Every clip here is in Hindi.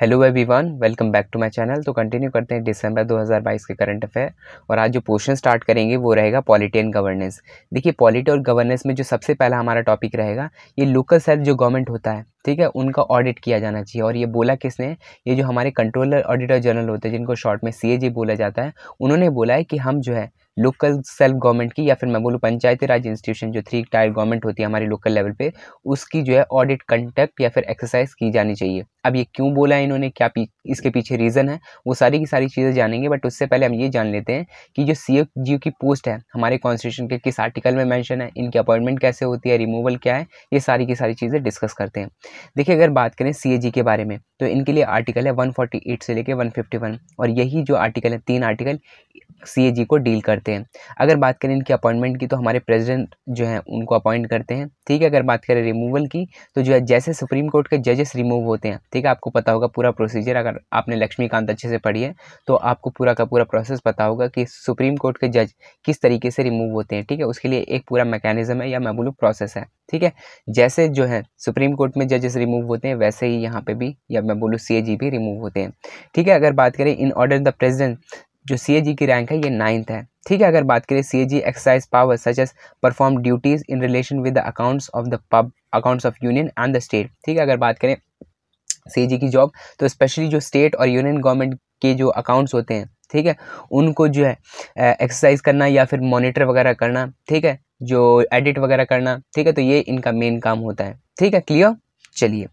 Hello everyone welcome back to my channel तो कंटिन्यू करते हैं दिसंबर 2022 के करंट अफेयर और आज जो पोर्शन स्टार्ट करेंगे वो रहेगा पॉलिटी एंड गवर्नेंस देखिए पॉलिटी और गवर्नेंस में जो सबसे पहला हमारा टॉपिक रहेगा ये लोकल सेल्फ जो गवर्नमेंट होता है ठीक है उनका ऑडिट किया जाना चाहिए और ये बोला किसने ये जो हमारे कंट्रोलर ऑडिटर जनरल होते हैं जिनको शॉर्ट में सी बोला जाता है उन्होंने बोला है कि हम जो है लोकल सेल्फ गवर्नमेंट की या फिर मैं बोलूँ पंचायती राज इंस्टीट्यूशन जो थ्री टायर गवर्नमेंट होती है हमारी लोकल लेवल पे उसकी जो है ऑडिट कंडक्ट या फिर एक्सरसाइज की जानी चाहिए अब ये क्यों बोला है इन्होंने क्या पी, इसके पीछे रीज़न है वो सारी की सारी चीज़ें जानेंगे बट उससे पहले हम ये जान लेते हैं कि जो सी जी की पोस्ट है हमारे कॉन्स्टिट्यूशन के किस आर्टिकल में मेंशन है इनकी अपॉइंटमेंट कैसे होती है रिमूवल क्या है ये सारी की सारी चीज़ें डिस्कस करते हैं देखिए अगर बात करें सी के बारे में तो इनके लिए आर्टिकल है वन से लेकर वन और यही जो आर्टिकल है तीन आर्टिकल सी को डील करते हैं अगर बात करें इनकी अपॉइंटमेंट की तो हमारे प्रेसिडेंट जो हैं उनको अपॉइंट करते हैं ठीक है अगर बात करें रिमूवल की तो जो है जैसे सुप्रीम कोर्ट के जजेस रिमूव होते हैं ठीक है आपको पता होगा पूरा प्रोसीजर अगर आपने लक्ष्मीकांत अच्छे से पढ़ी है तो आपको पूरा का पूरा प्रोसेस पता होगा कि सुप्रीम कोर्ट के जज किस तरीके से रिमूव होते हैं ठीक है उसके लिए एक पूरा मैकेनिज्म है या मैं बोलूँ प्रोसेस है ठीक है जैसे जो है सुप्रीम कोर्ट में जजेस रिमूव होते हैं वैसे ही यहाँ पर भी या मैं बोलूँ सी भी रिमूव होते हैं ठीक है अगर बात करें इन ऑर्डर द प्रेजिडेंट जो सी की रैंक है ये नाइन्थ है ठीक है अगर बात करें C A G exercise power such as perform duties in relation with the accounts of the pub accounts of union and the state ठीक है अगर बात करें सी की जॉब तो स्पेशली जो स्टेट और यूनियन गवर्नमेंट के जो अकाउंट्स होते हैं ठीक है उनको जो है एक्सरसाइज करना या फिर मॉनिटर वगैरह करना ठीक है जो एडिट वगैरह करना ठीक है तो ये इनका मेन काम होता है ठीक है क्लियर चलिए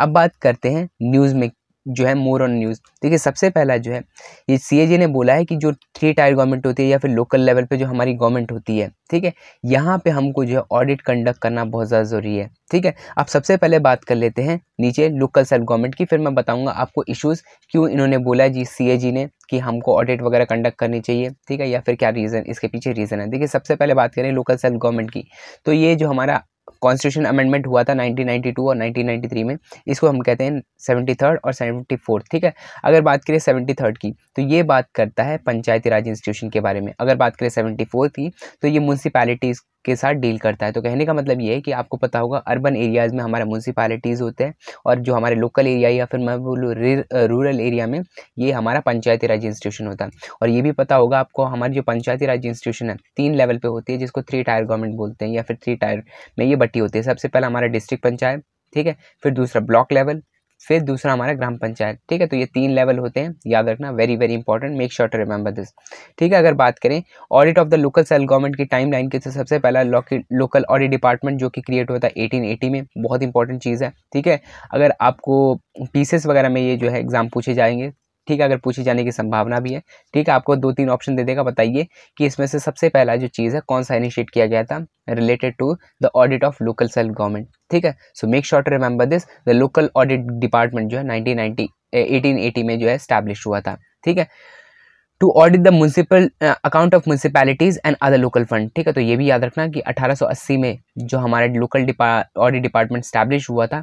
अब बात करते हैं न्यूज़ में जो है मोर ऑन न्यूज़ देखिए सबसे पहला जो है ये सी ने बोला है कि जो थ्री टायर गवर्नमेंट होती है या फिर लोकल लेवल पे जो हमारी गवर्नमेंट होती है ठीक है यहाँ पे हमको जो है ऑडिट कंडक्ट करना बहुत ज़्यादा ज़रूरी है ठीक है अब सबसे पहले बात कर लेते हैं नीचे लोकल सेल्फ गवर्नमेंट की फिर मैं बताऊँगा आपको इशूज़ क्यों इन्होंने बोला जी सी ने कि हमको ऑडिट वगैरह कंडक्ट करनी चाहिए ठीक है या फिर क्या रीज़न इसके पीछे रीज़न है देखिए सबसे पहले बात करें लोकल सेल्फ गवर्नमेंट की तो ये जो हमारा कॉन्स्टिट्यूशन अमेंडमेंट हुआ था 1992 और 1993 में इसको हम कहते हैं सेवेंटी थर्ड और सेवेंटी फोर्थ ठीक है अगर बात करें सेवेंटी थर्ड की तो ये बात करता है पंचायती राज इंस्टीट्यूशन के बारे में अगर बात करें सेवेंटी फोर्थ की तो ये म्यूनसिपैलिटीज़ के साथ डील करता है तो कहने का मतलब ये है कि आपको पता होगा अर्बन एरियाज़ में हमारे म्यूनसिपालिटीज़ होते हैं और जो हमारे लोकल एरिया या फिर मैं बोलूँ रूरल एरिया में ये हमारा पंचायती राज इंस्टीट्यूशन होता है और ये भी पता होगा आपको हमारी जो पंचायती राज इंस्टीट्यूशन है तीन लेवल पर होती है जिसको थ्री टायर गवर्नमेंट बोलते हैं या फिर थ्री टायर में ये बट्टी होती है सबसे पहला हमारा डिस्ट्रिक्ट पंचायत ठीक है फिर दूसरा ब्लॉक लेवल फिर दूसरा हमारा ग्राम पंचायत ठीक है तो ये तीन लेवल होते हैं याद रखना very very important make sure to remember this ठीक है अगर बात करें audit of the local self government की टाइम लाइन की तो सबसे पहला लोकल ऑडिट डिपार्टमेंट जो कि क्रिएट होता है एटीन में बहुत इंपॉर्टेंट चीज़ है ठीक है अगर आपको पीसेस वगैरह में ये जो है एग्ज़ाम पूछे जाएंगे ठीक है अगर पूछी जाने की संभावना भी है ठीक है आपको दो तीन ऑप्शन दे देगा बताइए कि इसमें से सबसे पहला जो चीज़ है कौन सा इनिशिएट किया गया था related to the audit of local self government ठीक है so make sure to remember this the local audit department जो है नाइनटीन नाइनटी में जो है स्टैब्लिश हुआ था ठीक है to audit the municipal account of municipalities and other local fund ठीक है तो ये भी याद रखना कि 1880 में जो हमारे लोकल ऑडिट डिपार्टमेंट स्टैब्लिश हुआ था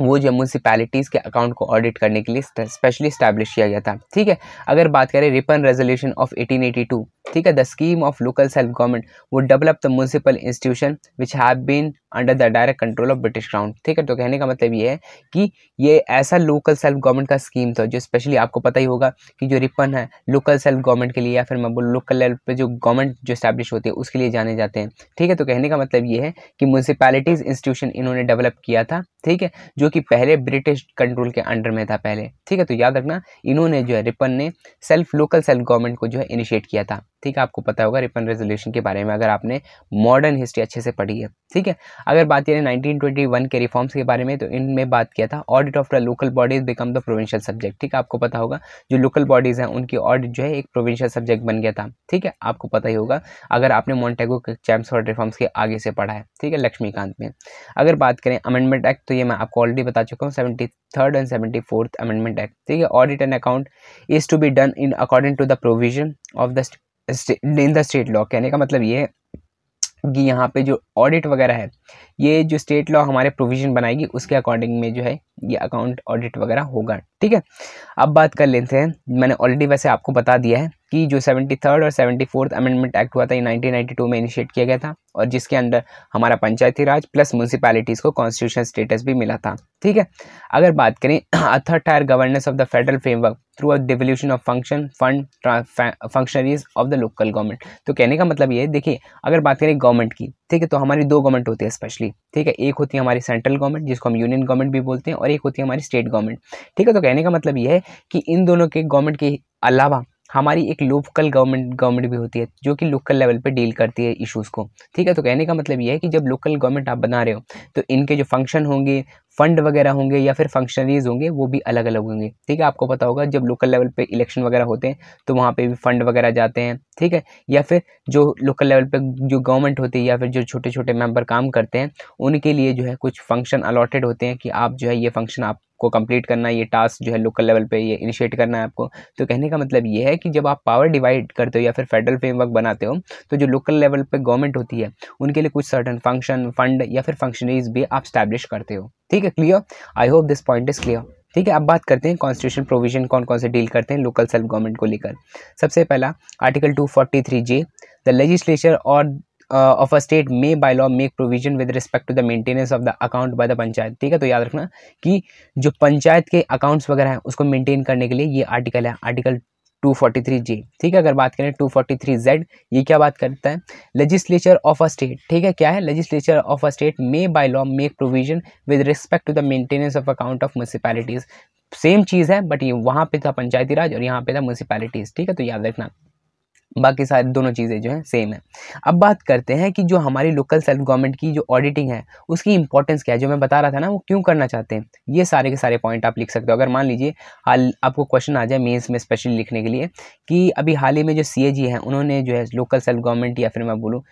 वो जो म्यूनसिपैलिटीज़ के अकाउंट को ऑडिट करने के लिए स्पेशली स्टैब्लिश किया गया था ठीक है अगर बात करें रिपन रेजोल्यूशन ऑफ 1882 ठीक है the scheme of local self government वो develop the municipal institution which have been under the direct control of British crown ठीक है तो कहने का मतलब ये है कि ये ऐसा लोकल सेल्फ गवर्नमेंट का स्कीम था जो स्पेशली आपको पता ही होगा कि जो रिपन है लोकल सेल्फ गवर्नमेंट के लिए या फिर मैं बोलूँ लोकल लेवल पर जो गवर्नमेंट जो स्टैब्लिश होती है उसके लिए जाने जाते हैं ठीक है तो कहने का मतलब ये है कि म्यूनसिपैलिटीज़ इंस्टीट्यूशन इन्होंने डेवलप किया था ठीक है जो कि पहले ब्रिटिश कंट्रोल के अंडर में था पहले ठीक है तो याद रखना इन्होंने जो है रिपन ने सेल्फ लोकल सेल्फ गवर्नमेंट को जो है इनिशिएट किया था ठीक है आपको पता होगा रिपन रेजोल्यूशन के बारे में अगर आपने मॉडर्न हिस्ट्री अच्छे से पढ़ी है ठीक है अगर बात करें 1921 के रिफॉर्म्स के बारे में तो इनमें बात किया था audit of the local bodies become the provincial subject ठीक है आपको पता होगा जो लोकल बॉडीज़ हैं उनकी ऑडिट जो है एक प्रोविंशियल सब्जेक्ट बन गया था ठीक है आपको पता ही होगा अगर आपने मॉन्टेगो और रिफॉर्म्स के आगे से पढ़ा है ठीक है लक्ष्मीकांत में अगर बात करें अमेंडमेंट एक्ट तो ये मैं आपको ऑलरेडी बता चुका हूँ seventy third and seventy fourth amendment act ठीक है audit and account is to be done in according to the provision of the in the state law कहने का मतलब ये है कि यहाँ पे जो ऑडिट वगैरह है ये जो स्टेट लॉ हमारे प्रोविजन बनाएगी उसके अकॉर्डिंग में जो है ये अकाउंट ऑडिट वगैरह होगा ठीक है अब बात कर लेते हैं मैंने ऑलरेडी वैसे आपको बता दिया है कि जो सेवेंटी थर्ड और सेवेंटी फोर्थ अमेंडमेंट एक्ट हुआ था ये 1992 में इनिशिएट किया गया था और जिसके अंडर हमारा पंचायती राज प्लस म्यूनसिपैलिटीज़ को कॉन्स्टिट्यूशन स्टेटस भी मिला था ठीक है अगर बात करें other tier governance of the federal framework through a devolution of function fund functionaries of the local government तो कहने का मतलब ये है देखिए अगर बात करें गवर्नमेंट की ठीक है तो हमारी दो गवर्नमेंट होती है स्पेशली ठीक है एक होती है हमारी सेंट्रल गवर्नमेंट जिसको हम यूनियन गवर्नमेंट भी बोलते हैं और एक होती है हमारी स्टेट गवर्नमेंट ठीक है तो कहने का मतलब ये है कि इन दोनों के गवर्नमेंट के अलावा हमारी एक लोकल गवर्नमेंट गवर्नमेंट भी होती है जो कि लोकल लेवल पे डील करती है इश्यूज़ को ठीक है तो कहने का मतलब ये है कि जब लोकल गवर्नमेंट आप बना रहे हो तो इनके जो फंक्शन होंगे फंड वगैरह होंगे या फिर फंक्शनरीज होंगे वो भी अलग अलग होंगे ठीक है आपको पता होगा जब लोकल लेवल पे इलेक्शन वगैरह होते हैं तो वहाँ पे भी फंड वगैरह जाते हैं ठीक है या फिर जो लोकल लेवल पे जो गवर्नमेंट होती है या फिर जो छोटे छोटे मेंबर काम करते हैं उनके लिए जो है कुछ फंक्शन अलॉटेड होते हैं कि आप जो है ये फंक्शन आप को कंप्लीट करना है ये टास्क जो है लोकल लेवल पे ये इनिशिएट करना है आपको तो कहने का मतलब ये है कि जब आप पावर डिवाइड करते हो या फिर फेडरल फ्रेमवर्क बनाते हो तो जो लोकल लेवल पे गवर्नमेंट होती है उनके लिए कुछ सर्टन फंक्शन फंड या फिर फंक्शनरीज भी आप स्टैब्लिश करते हो ठीक है है clear I hope this point is clear ठीक है अब बात करते हैं कॉन्स्टिट्यूशन प्रोविजन कौन कौन से डील करते हैं लोकल सेल्फ गवर्नमेंट को लेकर सबसे पहला article two forty three J the legislature और of a state may by law make provision with respect to the maintenance of the account by the panchayat ठीक है तो याद रखना कि जो पंचायत के अकाउंट्स वगैरह हैं उसको मेंटेन करने के लिए ये आर्टिकल है आर्टिकल 243J ठीक है अगर बात करें 243Z ये क्या बात करता है लेजिस्लेचर ऑफ अ स्टेट ठीक है क्या है legislature of a state may by law make provision with respect to the maintenance of account of municipalities same चीज़ है बट ये वहाँ पे था पंचायती राज और यहाँ पे था म्यूनसिपैलिटीज़ ठीक है तो याद रखना बाकी सारी दोनों चीज़ें जो हैं सेम है अब बात करते हैं कि जो हमारी लोकल सेल्फ गवर्नमेंट की जो ऑडिटिंग है उसकी इंपॉर्टेंस क्या है जो मैं बता रहा था ना वो क्यों करना चाहते हैं ये सारे के सारे पॉइंट आप लिख सकते हो अगर मान लीजिए हाल आपको क्वेश्चन आ जाए मेन्स में स्पेशली लिखने के लिए कि अभी हाल ही में जो सी हैं उन्होंने जो है लोकल सेल्फ गवर्नमेंट या फिर मैं बोलूँ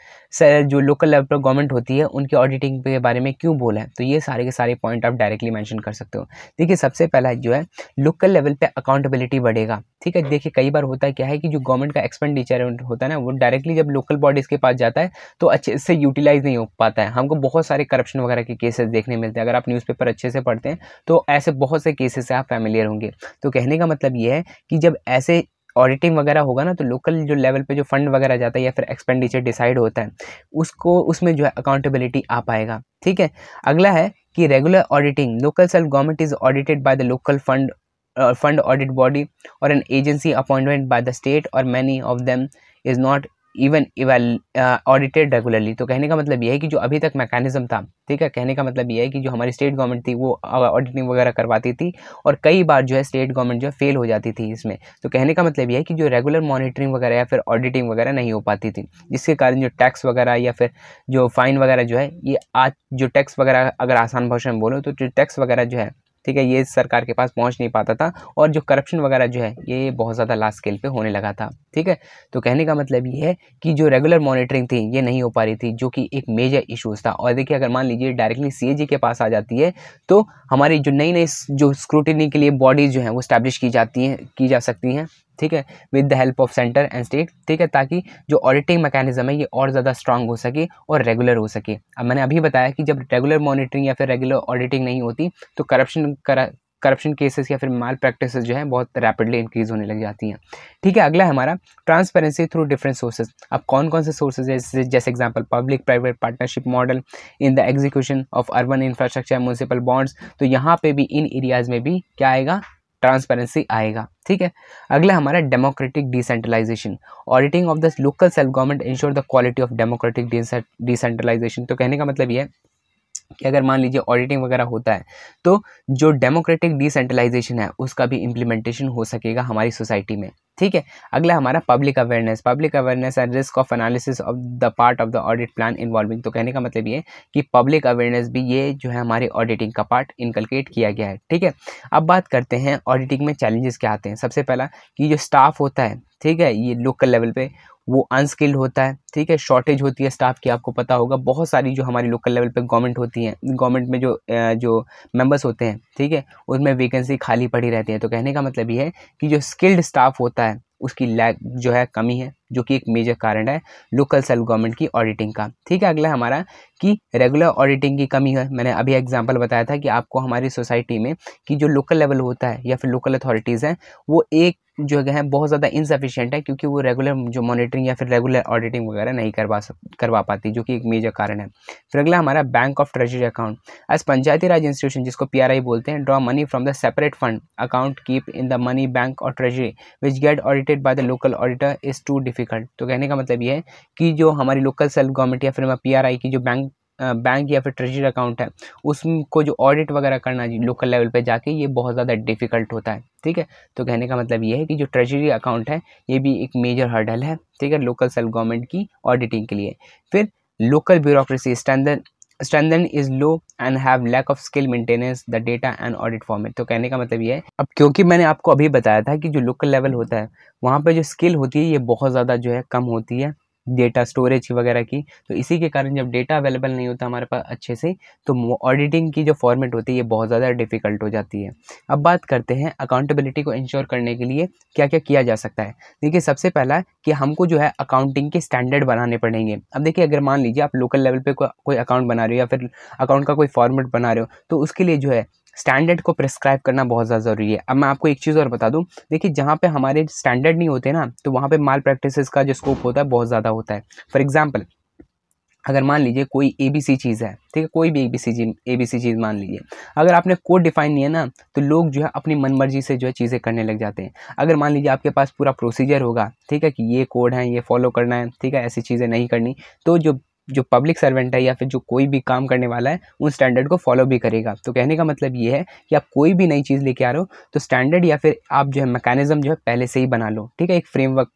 जो लोकल लेवल पर गवर्नमेंट होती है उनकी ऑडिटिंग के बारे में क्यों बोला है तो ये सारे के सारे पॉइंट आप डायरेक्टली मैंशन कर सकते हो देखिए सबसे पहला जो है लोकल लेवल पर अकाउंटेबिलिटी बढ़ेगा ठीक है देखिए कई बार होता क्या है कि जो गवर्नमेंट का एक्सपेंडिचर होता है ना वो डायरेक्टली जब लोकल बॉडीज़ के पास जाता है तो अच्छे से यूटिलाइज नहीं हो पाता है हमको बहुत सारे करप्शन वगैरह के केसेस देखने मिलते हैं अगर आप न्यूज़पेपर अच्छे से पढ़ते हैं तो ऐसे बहुत से केसेस से आप फैमिलियर होंगे तो कहने का मतलब ये है कि जब ऐसे ऑडिटिंग वगैरह होगा ना तो लोकल जो लेवल पे जो फंड वगैरह जाता है या फिर एक्सपेंडिचर डिसाइड होता है उसको उसमें जो है अकाउंटेबिलिटी आ पाएगा ठीक है अगला है कि regular auditing local self government is audited by the local fund fund audit body और an agency appointment by the state और many of them is not even even audited regularly तो कहने का मतलब ये है कि जो अभी तक मैकेनिज्म था ठीक है कहने का मतलब ये है कि जो हमारी स्टेट गवर्नमेंट थी वो ऑडिटिंग वगैरह करवाती थी और कई बार जो है स्टेट गवर्नमेंट जो है फेल हो जाती थी इसमें तो कहने का मतलब यह है कि जो रेगुलर मॉनिटरिंग वगैरह या फिर ऑडिटिंग वगैरह नहीं हो पाती थी जिसके कारण जो टैक्स वगैरह या फिर जो फाइन वगैरह जो है ये आज जो टैक्स वगैरह अगर आसान भाषा में बोलो तो जो टैक्स वगैरह जो है ठीक है ये सरकार के पास पहुंच नहीं पाता था और जो करप्शन वगैरह जो है ये बहुत ज़्यादा लास्ट स्केल पे होने लगा था ठीक है तो कहने का मतलब ये है कि जो रेगुलर मॉनिटरिंग थी ये नहीं हो पा रही थी जो कि एक मेजर इशूज़ था और देखिए अगर मान लीजिए डायरेक्टली सी के पास आ जाती है तो हमारी जो नई नई जो स्क्रूटनी के लिए बॉडीज़ जो हैं वो स्टैब्लिश की जाती हैं की जा सकती हैं ठीक है with the help of centre and state ठीक है ताकि जो ऑडिटिंग मैकेनिज्म है ये और ज़्यादा स्ट्रांग हो सके और रेगुलर हो सके अब मैंने अभी बताया कि जब रेगुलर मॉनिटरिंग या फिर रेगुलर ऑडिटिंग नहीं होती तो करप्शन करा करप्शन केसेस या फिर माल प्रैक्टिस जो है बहुत रैपिडली इंक्रीज होने लग जाती हैं ठीक है अगला हमारा ट्रांसपेरेंसी थ्रू डिफरेंट सोर्सेज अब कौन कौन से सोर्सेज है जैसे जैसे example public private partnership model in the execution of urban infrastructure municipal bonds तो यहाँ पे भी इन एरियाज़ में भी क्या आएगा ट्रांसपेरेंसी आएगा ठीक है अगला हमारा democratic decentralisation auditing of the local self government ensure the quality of democratic decentralisation तो कहने का मतलब ये है कि अगर मान लीजिए ऑडिटिंग वगैरह होता है तो जो डेमोक्रेटिक डिसेंट्रलाइजेशन है उसका भी इम्प्लीमेंटेशन हो सकेगा हमारी सोसाइटी में ठीक है अगला हमारा public awareness public awareness and risk of analysis of the part of the audit plan involving तो कहने का मतलब ये कि पब्लिक अवेयरनेस भी ये जो है हमारे ऑडिटिंग का पार्ट इनकलकेट किया गया है ठीक है अब बात करते हैं ऑडिटिंग में चैलेंजेस क्या आते हैं सबसे पहला कि जो स्टाफ होता है ठीक है ये लोकल लेवल पे वो अनस्किल्ड होता है ठीक है शॉर्टेज होती है स्टाफ की आपको पता होगा बहुत सारी जो हमारी लोकल लेवल पे गवर्नमेंट होती है गवर्नमेंट में जो जो मेंबर्स होते हैं ठीक है उनमें वैकेंसी खाली पड़ी रहती है तो कहने का मतलब ये है कि जो स्किल्ड स्टाफ होता है उसकी लैग जो है कमी है जो कि एक मेजर कारण है लोकल सेल्फ गवर्नमेंट की ऑडिटिंग का ठीक है अगला हमारा कि रेगुलर ऑडिटिंग की कमी है मैंने अभी एग्जांपल बताया था कि आपको हमारी सोसाइटी में कि जो लोकल लेवल होता है या फिर लोकल अथॉरिटीज़ हैं वो एक जो है बहुत ज़्यादा इनसफिशेंट है क्योंकि वो रेगुलर जो मॉनिटरिंग या फिर रेगुलर ऑडिटिंग वगैरह नहीं करवा सक करवा पाती जो कि एक मेजर कारण है फिर अगला हमारा bank of treasury account as Panchayati Raj institution जिसको पी बोलते हैं draw money from the separate fund account keep in the money bank और treasury which get audited by the local auditor is too difficult तो कहने का मतलब ये है कि जो हमारी लोकल सेल्फ गवर्नमेंट या फिर पी की जो बैंक बैंक या फिर ट्रेजरी अकाउंट है उसको जो ऑडिट वगैरह करना लोकल लेवल पे जाके ये बहुत ज़्यादा डिफ़िकल्ट होता है ठीक है तो कहने का मतलब ये है कि जो ट्रेजरी अकाउंट है ये भी एक मेजर हर्डल है ठीक है लोकल सेल्फ गवर्नमेंट की ऑडिटिंग के लिए फिर local bureaucracy standard standard is low and have lack of skill maintenance the data and audit format तो कहने का मतलब ये है अब क्योंकि मैंने आपको अभी बताया था कि जो लोकल लेवल होता है वहाँ पर जो स्किल होती है ये बहुत ज़्यादा जो है कम होती है डेटा स्टोरेज वगैरह की तो इसी के कारण जब डेटा अवेलेबल नहीं होता हमारे पास अच्छे से तो ऑडिटिंग की जो फॉर्मेट होती है ये बहुत ज़्यादा डिफ़िकल्ट हो जाती है अब बात करते हैं अकाउंटेबिलिटी को इंश्योर करने के लिए क्या क्या किया जा सकता है देखिए सबसे पहला कि हमको जो है अकाउंटिंग के स्टैंडर्ड बनाने पड़ेंगे अब देखिए अगर मान लीजिए आप लोकल लेवल पर को, कोई अकाउंट बना रहे हो या फिर अकाउंट का कोई फॉर्मेट बना रहे हो तो उसके लिए जो है स्टैंडर्ड को प्रिस्क्राइब करना बहुत ज़्यादा ज़रूरी है अब मैं आपको एक चीज़ और बता दूँ देखिए जहाँ पे हमारे स्टैंडर्ड नहीं होते ना तो वहाँ पे माल प्रैक्टिसेस का जो स्कोप होता है बहुत ज़्यादा होता है फॉर एग्जाम्पल अगर मान लीजिए कोई ए बी सी चीज़ है ठीक है कोई भी ए बी सी चीज ए बी सी चीज़ मान लीजिए अगर आपने कोड डिफाइन नहीं है ना तो लोग जो है अपनी मनमर्जी से जो है चीज़ें करने लग जाते हैं अगर मान लीजिए आपके पास पूरा प्रोसीजर होगा ठीक है कि ये कोड है ये फॉलो करना है ठीक है ऐसी चीज़ें नहीं करनी तो जो जो पब्लिक सर्वेंट है या फिर जो कोई भी काम करने वाला है उन स्टैंडर्ड को फॉलो भी करेगा तो कहने का मतलब ये है कि आप कोई भी नई चीज़ लेके आ रहे हो तो स्टैंडर्ड या फिर आप जो है मैकेनिज्म जो है पहले से ही बना लो ठीक है एक फ्रेमवर्क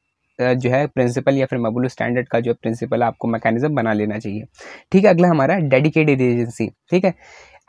जो है प्रिंसिपल या फिर मबुल स्टैंडर्ड का जो है प्रिंसिपल आपको मैकेनिज्म बना लेना चाहिए ठीक है अगला हमारा डेडिकेटेड एजेंसी ठीक है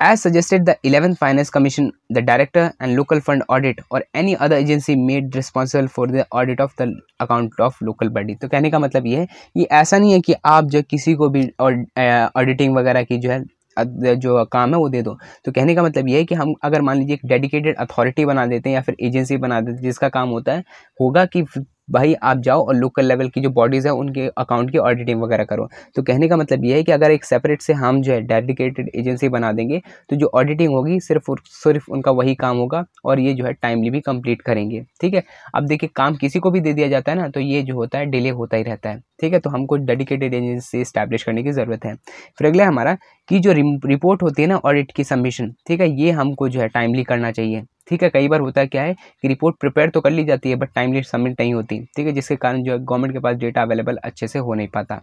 As suggested, the 11th Finance Commission, the director and local fund audit or any other agency made responsible for the audit of the account of local body. तो कहने का मतलब ये है ये ऐसा नहीं है कि आप जो किसी को भी auditing वगैरह की जो है जो काम है वो दे दो तो कहने का मतलब ये है कि हम अगर मान लीजिए एक डेडिकेटेड अथॉरिटी बना देते हैं या फिर एजेंसी बना देते हैं जिसका काम होता है होगा कि भाई आप जाओ और लोकल लेवल की जो बॉडीज़ है उनके अकाउंट की ऑडिटिंग वगैरह करो तो कहने का मतलब ये है कि अगर एक सेपरेट से हम जो है डेडिकेटेड एजेंसी बना देंगे तो जो ऑडिटिंग होगी सिर्फ और सिर्फ उनका वही काम होगा और ये जो है टाइमली भी कंप्लीट करेंगे ठीक है अब देखिए काम किसी को भी दे दिया जाता है ना तो ये जो होता है डिले होता ही रहता है ठीक है तो हमको डेडिकेटेड एजेंसी इस्टेब्लिश करने की ज़रूरत है फिर अगला हमारा कि जो रिपोर्ट होती है ना ऑडिट की सबमिशन ठीक है ये हमको जो है टाइमली करना चाहिए ठीक है कई बार होता है क्या है कि रिपोर्ट प्रिपेयर तो कर ली जाती है बट टाइमली सबमिट नहीं होती ठीक है जिसके कारण जो है गवर्नमेंट के पास डेटा अवेलेबल अच्छे से हो नहीं पाता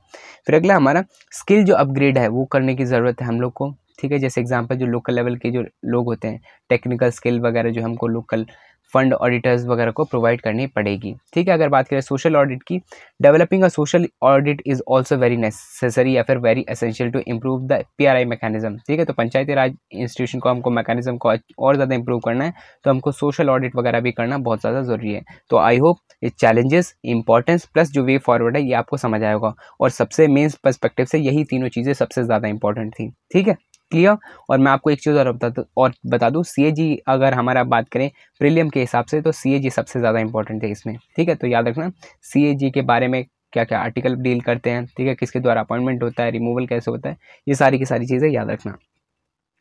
फिर अगला हमारा स्किल जो अपग्रेड है वो करने की ज़रूरत है हम लोग को ठीक है जैसे एग्जांपल जो लोकल लेवल के जो लोग होते हैं टेक्निकल स्किल वगैरह जो हमको लोकल फंड ऑडिटर्स वगैरह को प्रोवाइड करनी पड़ेगी ठीक है अगर बात करें सोशल ऑडिट की developing a social audit is also very necessary या फिर very essential to improve the P R I mechanism ठीक है तो पंचायती राज इंस्टीट्यूशन को हमको मैकेनिज्म को और ज़्यादा इंप्रूव करना है तो हमको सोशल ऑडिट वगैरह भी करना बहुत ज़्यादा ज़रूरी है तो आई होप ये चैलेंजेस इंपॉर्टेंस प्लस जो वे फॉरवर्ड है ये आपको समझ आएगा और सबसे मेन पर्स्पेक्टिव से यही तीनों चीज़ें सबसे ज़्यादा इंपॉर्टेंट थी ठीक है क्लियर और मैं आपको एक चीज़ और बता और बता दूँ सी अगर हमारा बात करें प्रीलियम के हिसाब से तो सी सबसे ज़्यादा इंपॉर्टेंट है इसमें ठीक है तो याद रखना सी के बारे में क्या क्या आर्टिकल डील करते हैं ठीक है किसके द्वारा अपॉइंटमेंट होता है रिमूवल कैसे होता है ये सारी की सारी चीज़ें याद रखना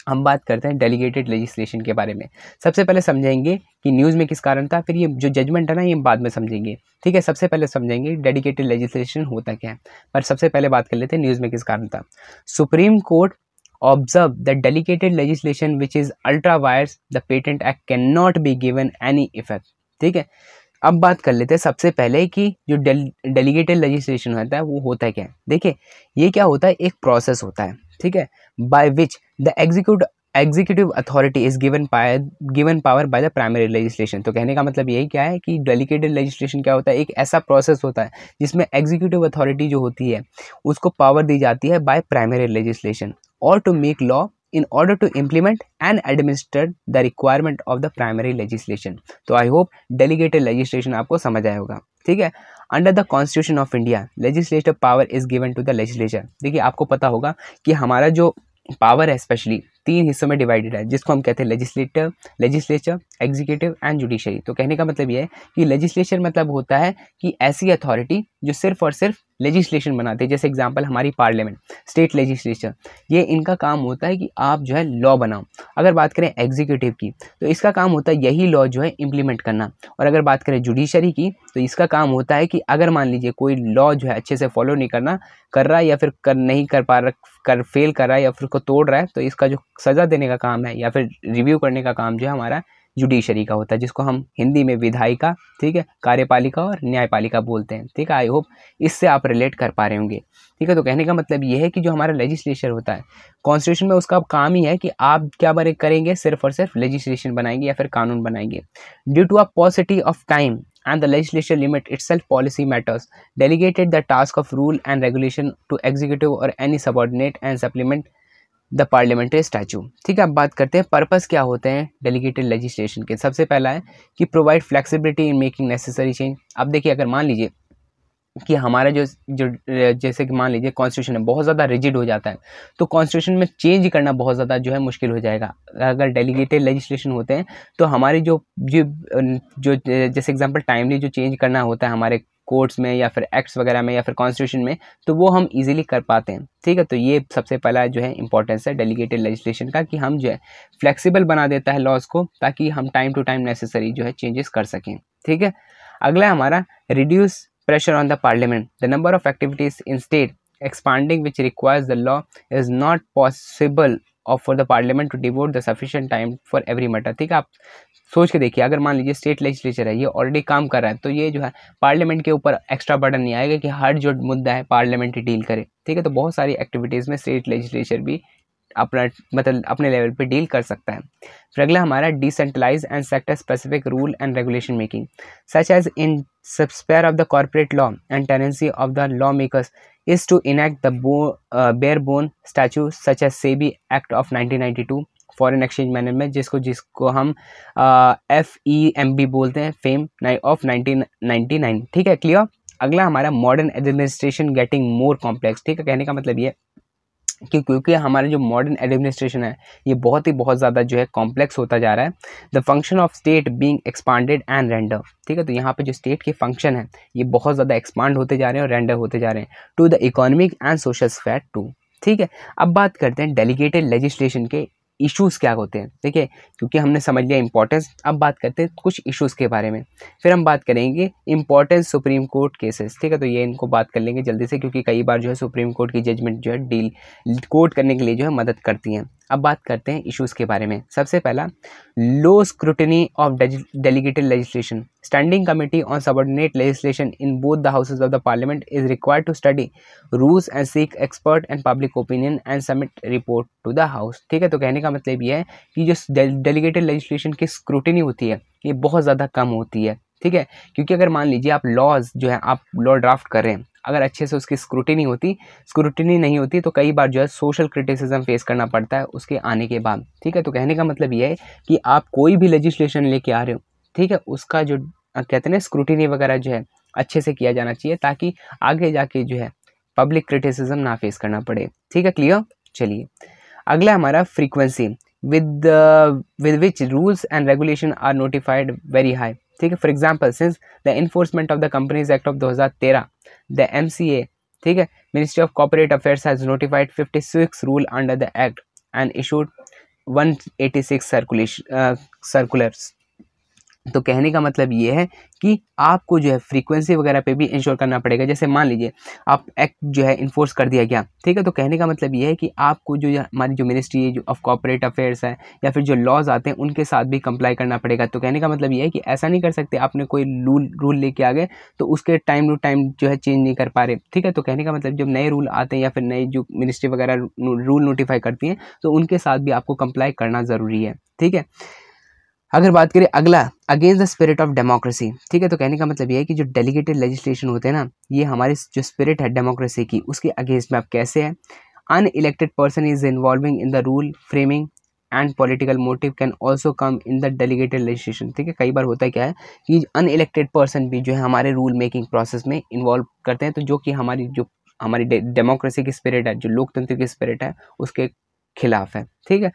हम बात करते हैं डेलीगेटेड लेजिस्लेशन के बारे में सबसे पहले समझेंगे कि न्यूज़ में किस कारण था फिर ये जो जजमेंट है ना ये बाद में समझेंगे ठीक है सबसे पहले समझेंगे डेडिकेटेड लेजिस्लेशन होता क्या है पर सबसे पहले बात कर लेते हैं न्यूज़ में किस कारण था supreme court Observe the delegated legislation which is ultra the the Patent Act cannot be given any effect. ठीक है अब बात कर लेते हैं सबसे पहले कि जो डेलीगेटेड लेजिस्लेशन होता है वो होता है क्या है देखिए ये क्या होता है एक प्रोसेस होता है ठीक है by which the execute executive authority is given power given power by the primary legislation तो कहने का मतलब यही क्या है कि डेलीगेटेड लेजिस्लेशन क्या होता है एक ऐसा प्रोसेस होता है जिसमें एग्जीक्यूटिव अथॉरिटी जो होती है उसको पावर दी जाती है by primary legislation or to make law in order to implement and administer the requirement of the primary legislation. तो आई होप डेलीगेटेड legislation आपको समझ आया होगा ठीक है under the constitution of India legislative power is given to the legislature देखिए आपको पता होगा कि हमारा जो पावर है स्पेशली तीन हिस्सों में डिवाइडेड है जिसको हम कहते हैं legislative legislature executive and judiciary तो कहने का मतलब ये है कि लेजिस्लेचर मतलब होता है कि ऐसी अथॉरिटी जो सिर्फ और सिर्फ लेजिस्लेशन बनाते हैं जैसे एग्जांपल हमारी पार्लियामेंट स्टेट लेजिस्लेशन ये इनका काम होता है कि आप जो है लॉ बनाओ अगर बात करें एग्जीक्यूटिव की तो इसका काम होता है यही लॉ जो है इम्प्लीमेंट करना और अगर बात करें जुडिशरी की तो इसका काम होता है कि अगर मान लीजिए कोई लॉ जो है अच्छे से फॉलो नहीं करना कर रहा है या फिर कर नहीं कर पा रहा कर फेल कर रहा है या फिर उसको तोड़ रहा है तो इसका जो सज़ा देने का काम है या फिर रिव्यू करने का काम जो है हमारा जुडिशरी का होता है जिसको हम हिंदी में विधायिका ठीक है कार्यपालिका और न्यायपालिका बोलते हैं ठीक है आई होप इससे आप रिलेट कर पा रहे होंगे ठीक है तो कहने का मतलब ये है कि जो हमारा लेजिस्लेशन होता है कॉन्स्टिट्यूशन में उसका काम ही है कि आप क्या बारे करेंगे सिर्फ और सिर्फ लेजिस्लेशन बनाएंगे या फिर कानून बनाएंगे due to a paucity of time the the limit itself policy matters delegated the task of rule and regulation to executive और any subordinate and supplement the parliamentary statute ठीक है अब बात करते हैं पर्पस क्या होते हैं डेलीगेटेड लेजिस्लेशन के सबसे पहला है कि provide flexibility in making necessary change अब देखिए अगर मान लीजिए कि हमारा जो जो जैसे कि मान लीजिए कॉन्स्टिट्यूशन है बहुत ज़्यादा रिजिड हो जाता है तो कॉन्स्टिट्यूशन में चेंज करना बहुत ज़्यादा जो है मुश्किल हो जाएगा अगर डेलीगेटेड लेजिस्लेशन होते हैं तो हमारी जो जो, जो जैसे एग्जांपल टाइमली जो चेंज करना होता है हमारे कोर्ट्स में या फिर एक्ट्स वगैरह में या फिर कॉन्स्टिट्यूशन में तो वो हम इजीली कर पाते हैं ठीक है तो ये सबसे पहला जो है इंपॉर्टेंस है डेलीगेटेड लेजिस्लेशन का कि हम जो है फ्लेक्सिबल बना देता है लॉज को ताकि हम टाइम टू टाइम नेसेसरी जो है चेंजेस कर सकें ठीक है अगला हमारा reduce pressure on the parliament the number of activities in state expanding which requires the law is not possible of for the parliament to devote the sufficient time for every matter ठीक है आप सोच के देखिए अगर मान लीजिए स्टेट लेजिस्लेचर है ये ऑलरेडी काम कर रहा है तो ये जो है पार्लियामेंट के ऊपर एक्स्ट्रा बर्डन नहीं आएगा कि हर जो मुद्दा है पार्लियामेंट डील करे ठीक है तो बहुत सारी एक्टिविटीज़ में स्टेट लेजिस्लेचर भी अपना मतलब अपने लेवल पे डील कर सकता है फिर अगला हमारा decentralise and sector specific rule and regulation making such as in subsphere of the corporate law and tenancy of the law makers is to enact the bo- uh, bare bone statute such as SEBI Act of 1992 foreign exchange management जिसको जिसको हम एफ ई एम बी बोलते हैं FEMA of nineteen ninety nine ठीक है क्लियर अगला हमारा modern administration getting more complex ठीक है कहने का मतलब ये क्यों क्योंकि हमारा जो मॉडर्न एडमिनिस्ट्रेशन है ये बहुत ही बहुत ज़्यादा जो है कॉम्प्लेक्स होता जा रहा है the function of state being expanded and render ठीक है तो यहाँ पे जो स्टेट के फंक्शन है ये बहुत ज़्यादा एक्सपांड होते जा रहे हैं और रेंडर होते जा रहे हैं to the economic and social sphere to ठीक है अब बात करते हैं डेलीगेटेड लेजिस्लेशन के इश्यूज़ क्या होते हैं ठीक है क्योंकि हमने समझ लिया इंपॉर्टेंस अब बात करते हैं कुछ इश्यूज़ के बारे में फिर हम बात करेंगे इंपॉर्टेंस सुप्रीम कोर्ट केसेस ठीक है तो ये इनको बात कर लेंगे जल्दी से क्योंकि कई बार जो है सुप्रीम कोर्ट की जजमेंट जो है डील कोर्ट करने के लिए जो है मदद करती हैं अब बात करते हैं इश्यूज़ के बारे में सबसे पहला low scrutiny of delegated legislation standing committee on subordinate legislation in both the houses of the parliament is required to study rules and seek expert and public opinion and submit report to the house ठीक है तो कहने का मतलब ये है कि जो डेलीगेटेड लेजिस्लेशन की स्क्रूटनी होती है ये बहुत ज़्यादा कम होती है ठीक है क्योंकि अगर मान लीजिए आप लॉज जो है आप लॉ ड्राफ्ट कर रहे हैं अगर अच्छे से उसकी स्क्रूटिनी होती स्क्रूटिनी नहीं होती तो कई बार जो है सोशल क्रिटिसिज्म फेस करना पड़ता है उसके आने के बाद ठीक है तो कहने का मतलब ये है कि आप कोई भी लेजिस्लेशन लेके आ रहे हो ठीक है उसका जो कहते हैं ना स्क्रूटिनी वगैरह जो है अच्छे से किया जाना चाहिए ताकि आगे जाके जो है पब्लिक क्रिटिसिज्म ना फेस करना पड़े ठीक है क्लियर चलिए अगला हमारा frequency with with which rules and regulation are notified very high ठीक है for example since the enforcement of the companies act of 2013 the M ठीक है ministry of corporate affairs has notified six rule under the act and issued six circulation circulars तो कहने का मतलब ये है कि आपको जो है फ्रीक्वेंसी वगैरह पे भी इंश्योर करना पड़ेगा जैसे मान लीजिए आप एक्ट जो है इन्फोर्स कर दिया गया ठीक है तो कहने का मतलब ये है कि आपको जो हमारी जो मिनिस्ट्री जो ऑफ कॉपरेट अफेयर्स है या फिर जो लॉज आते हैं उनके साथ भी कंप्लाई करना पड़ेगा तो कहने का मतलब ये है कि ऐसा नहीं कर सकते आपने कोई रूल रूल लेके आ गए तो उसके टाइम टू टाइम जो है चेंज नहीं कर पा रहे ठीक है तो कहने का मतलब जब नए रूल आते हैं या फिर नए जो मिनिस्ट्री वगैरह रूल नोटिफाई करती हैं तो उनके साथ भी आपको कंप्लाई करना ज़रूरी है ठीक है अगर बात करें अगला against the spirit of democracy ठीक है तो कहने का मतलब ये है कि जो डेलीगेटेड लेजिस्लेशन होते हैं ना ये हमारे जो स्पिरिट है डेमोक्रेसी की उसके अगेंस्ट में आप कैसे हैं unelected person is involving in the rule framing and political motive can also come in the delegated legislation ठीक है कई बार होता है क्या है कि अन इलेक्टेड पर्सन भी जो है हमारे रूल मेकिंग प्रोसेस में इन्वॉल्व करते हैं तो जो कि हमारी जो हमारी डेमोक्रेसी की स्पिरिट है जो लोकतंत्र की स्पिरिट है उसके खिलाफ है ठीक है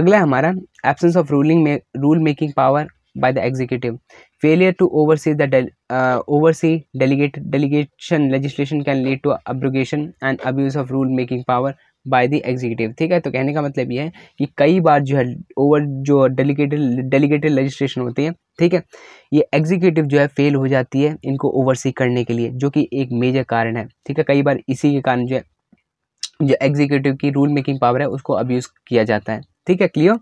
अगला हमारा एब्सेंस ऑफ रूलिंग में rule making power by the executive failure to oversee del delegate uh, oversee delegate delegation legislation can lead to abrogation and abuse of rule by the executive ठीक है तो कहने का मतलब ये है कि कई बार जो है ओवर जो डेलीगेटेड डेलीगेटेड लेजिस्लेशन होती है ठीक है ये एग्जीक्यूटिव जो है फेल हो जाती है इनको ओवरसी करने के लिए जो कि एक मेजर कारण है ठीक है कई बार इसी के कारण जो है जो एग्जीक्यूटिव की रूल मेकिंग पावर है उसको अब्यूज़ किया जाता है ठीक है क्लियर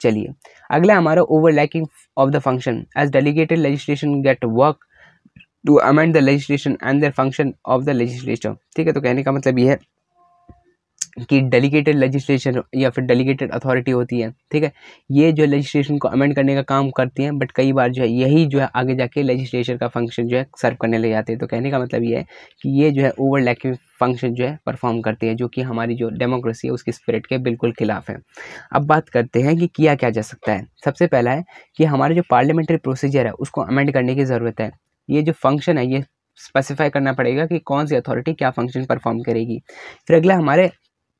चलिए अगला हमारा overlapping of the function as delegated legislation get work to amend the legislation and the function of the legislator ठीक है तो कहने का मतलब ये है कि डेलीगेटेड लेजिस्लेशन या फिर डेलीगेटेड अथॉरिटी होती है ठीक है ये जो लेजिस्लेशन को अमेंड करने का काम करती हैं बट कई बार जो है यही जो है आगे जाके लेजिस्लेचर का फंक्शन जो है सर्व करने ले जाते हैं तो कहने का मतलब ये है कि ये जो है ओवरलैकिंग फंक्शन जो है परफॉर्म करती है जो कि हमारी जो डेमोक्रेसी है उसकी स्पिरिट के बिल्कुल खिलाफ है अब बात करते हैं कि किया क्या जा सकता है सबसे पहला है कि हमारे जो पार्लियामेंट्री प्रोसीजर है उसको अमेंड करने की ज़रूरत है ये जो फंक्शन है ये स्पेसिफाई करना पड़ेगा कि कौन सी अथॉरिटी क्या फंक्शन परफॉर्म करेगी फिर अगला हमारे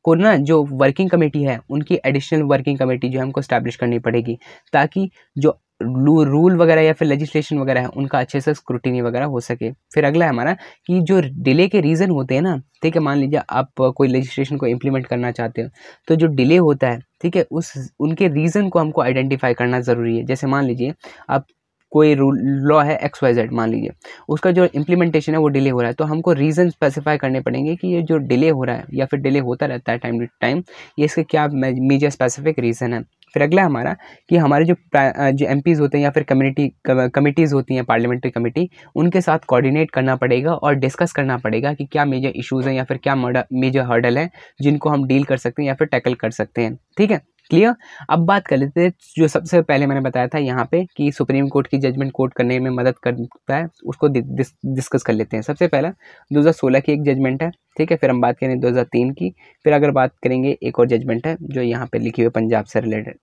को ना जो वर्किंग कमेटी है उनकी एडिशनल वर्किंग कमेटी जो है हमको स्टैब्लिश करनी पड़ेगी ताकि जो रूल वगैरह या फिर लेजिस्लेशन वगैरह है उनका अच्छे से स्क्रूटिनी वगैरह हो सके फिर अगला है हमारा कि जो डिले के रीज़न होते हैं ना ठीक है मान लीजिए आप कोई लेजिस्लेशन को इम्प्लीमेंट करना चाहते हो तो जो डिले होता है ठीक है उस उनके रीज़न को हमको आइडेंटिफाई करना ज़रूरी है जैसे मान लीजिए आप कोई रूल लॉ है एक्स वाई जेड मान लीजिए उसका जो इम्प्लीमेंटेशन है वो डिले हो रहा है तो हमको रीज़न स्पेसिफाई करने पड़ेंगे कि ये जो डिले हो रहा है या फिर डिले होता रहता है टाइम टू टाइम ये इसके क्या मेजर स्पेसिफिक रीज़न है फिर अगला हमारा कि हमारे जो जो एम होते हैं या फिर कम्युनिटी कमिटीज़ होती हैं पार्लियामेंट्री कमेटी उनके साथ कोऑर्डिनेट करना पड़ेगा और डिस्कस करना पड़ेगा कि क्या मेजर इशूज़ हैं या फिर क्या मेजर हर्डल हैं जिनको हम डील कर सकते हैं या फिर टैकल कर सकते हैं ठीक है क्लियर अब बात कर लेते हैं जो सबसे पहले मैंने बताया था यहाँ पे कि सुप्रीम कोर्ट की जजमेंट कोर्ट करने में मदद करता है उसको डिस्कस कर लेते हैं सबसे पहला 2016 की एक जजमेंट है ठीक है फिर हम बात करेंगे 2003 की फिर अगर बात करेंगे एक और जजमेंट है जो यहाँ पे लिखी हुई पंजाब से रिलेटेड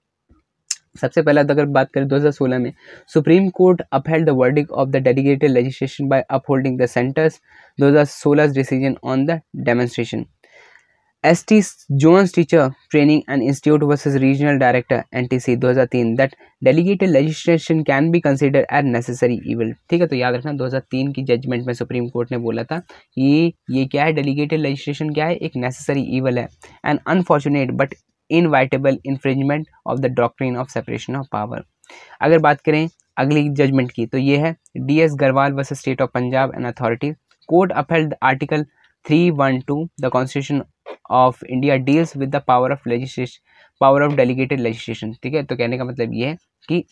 सबसे पहला अगर बात करें 2016 में supreme court upheld the verdict of the dedicated legislation by upholding the centre's 2016 decision on the demonstration S T Jones teacher training and institute versus regional director हज़ार तीन that delegated legislation can be consider as necessary evil ठीक है तो याद रखना दो हजार तीन की जजमेंट में सुप्रीम कोर्ट ने बोला था ये ये क्या है डेलीगेटेड लेजिस्ट्रेशन क्या है एक नेसेसरी इवल है and unfortunate but inevitable infringement of the doctrine of separation of power अगर बात करें अगली जजमेंट की तो ये है D S Grewal versus state of Punjab and authority court upheld article three one two the constitution of India deals with the power of legislation power of delegated legislation ठीक है तो कहने का मतलब ये है कि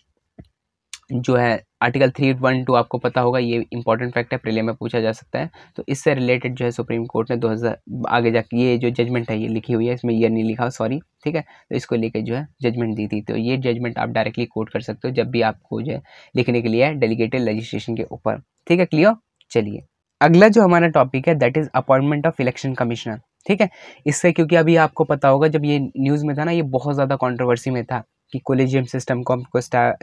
जो है आर्टिकल थ्री वन टू आपको पता होगा ये इंपॉर्टेंट फैक्ट है प्रिलियम में पूछा जा सकता है तो इससे रिलेटेड जो है सुप्रीम कोर्ट ने 2000 आगे जाकर ये जो जजमेंट है ये लिखी हुई है इसमें ईयर नहीं लिखा सॉरी ठीक है तो इसको लेके जो है जजमेंट दी थी तो ये जजमेंट आप डायरेक्टली कोर्ट कर सकते हो जब भी आपको जो है लिखने के लिए डेलीगेटेड लेजिस्ट्रेशन के ऊपर ठीक है क्लियर चलिए अगला जो हमारा टॉपिक है that is appointment of election commissioner ठीक है इससे क्योंकि अभी आपको पता होगा जब ये न्यूज़ में था ना ये बहुत ज़्यादा कॉन्ट्रोवर्सी में था कि कोलेजियम सिस्टम को हमको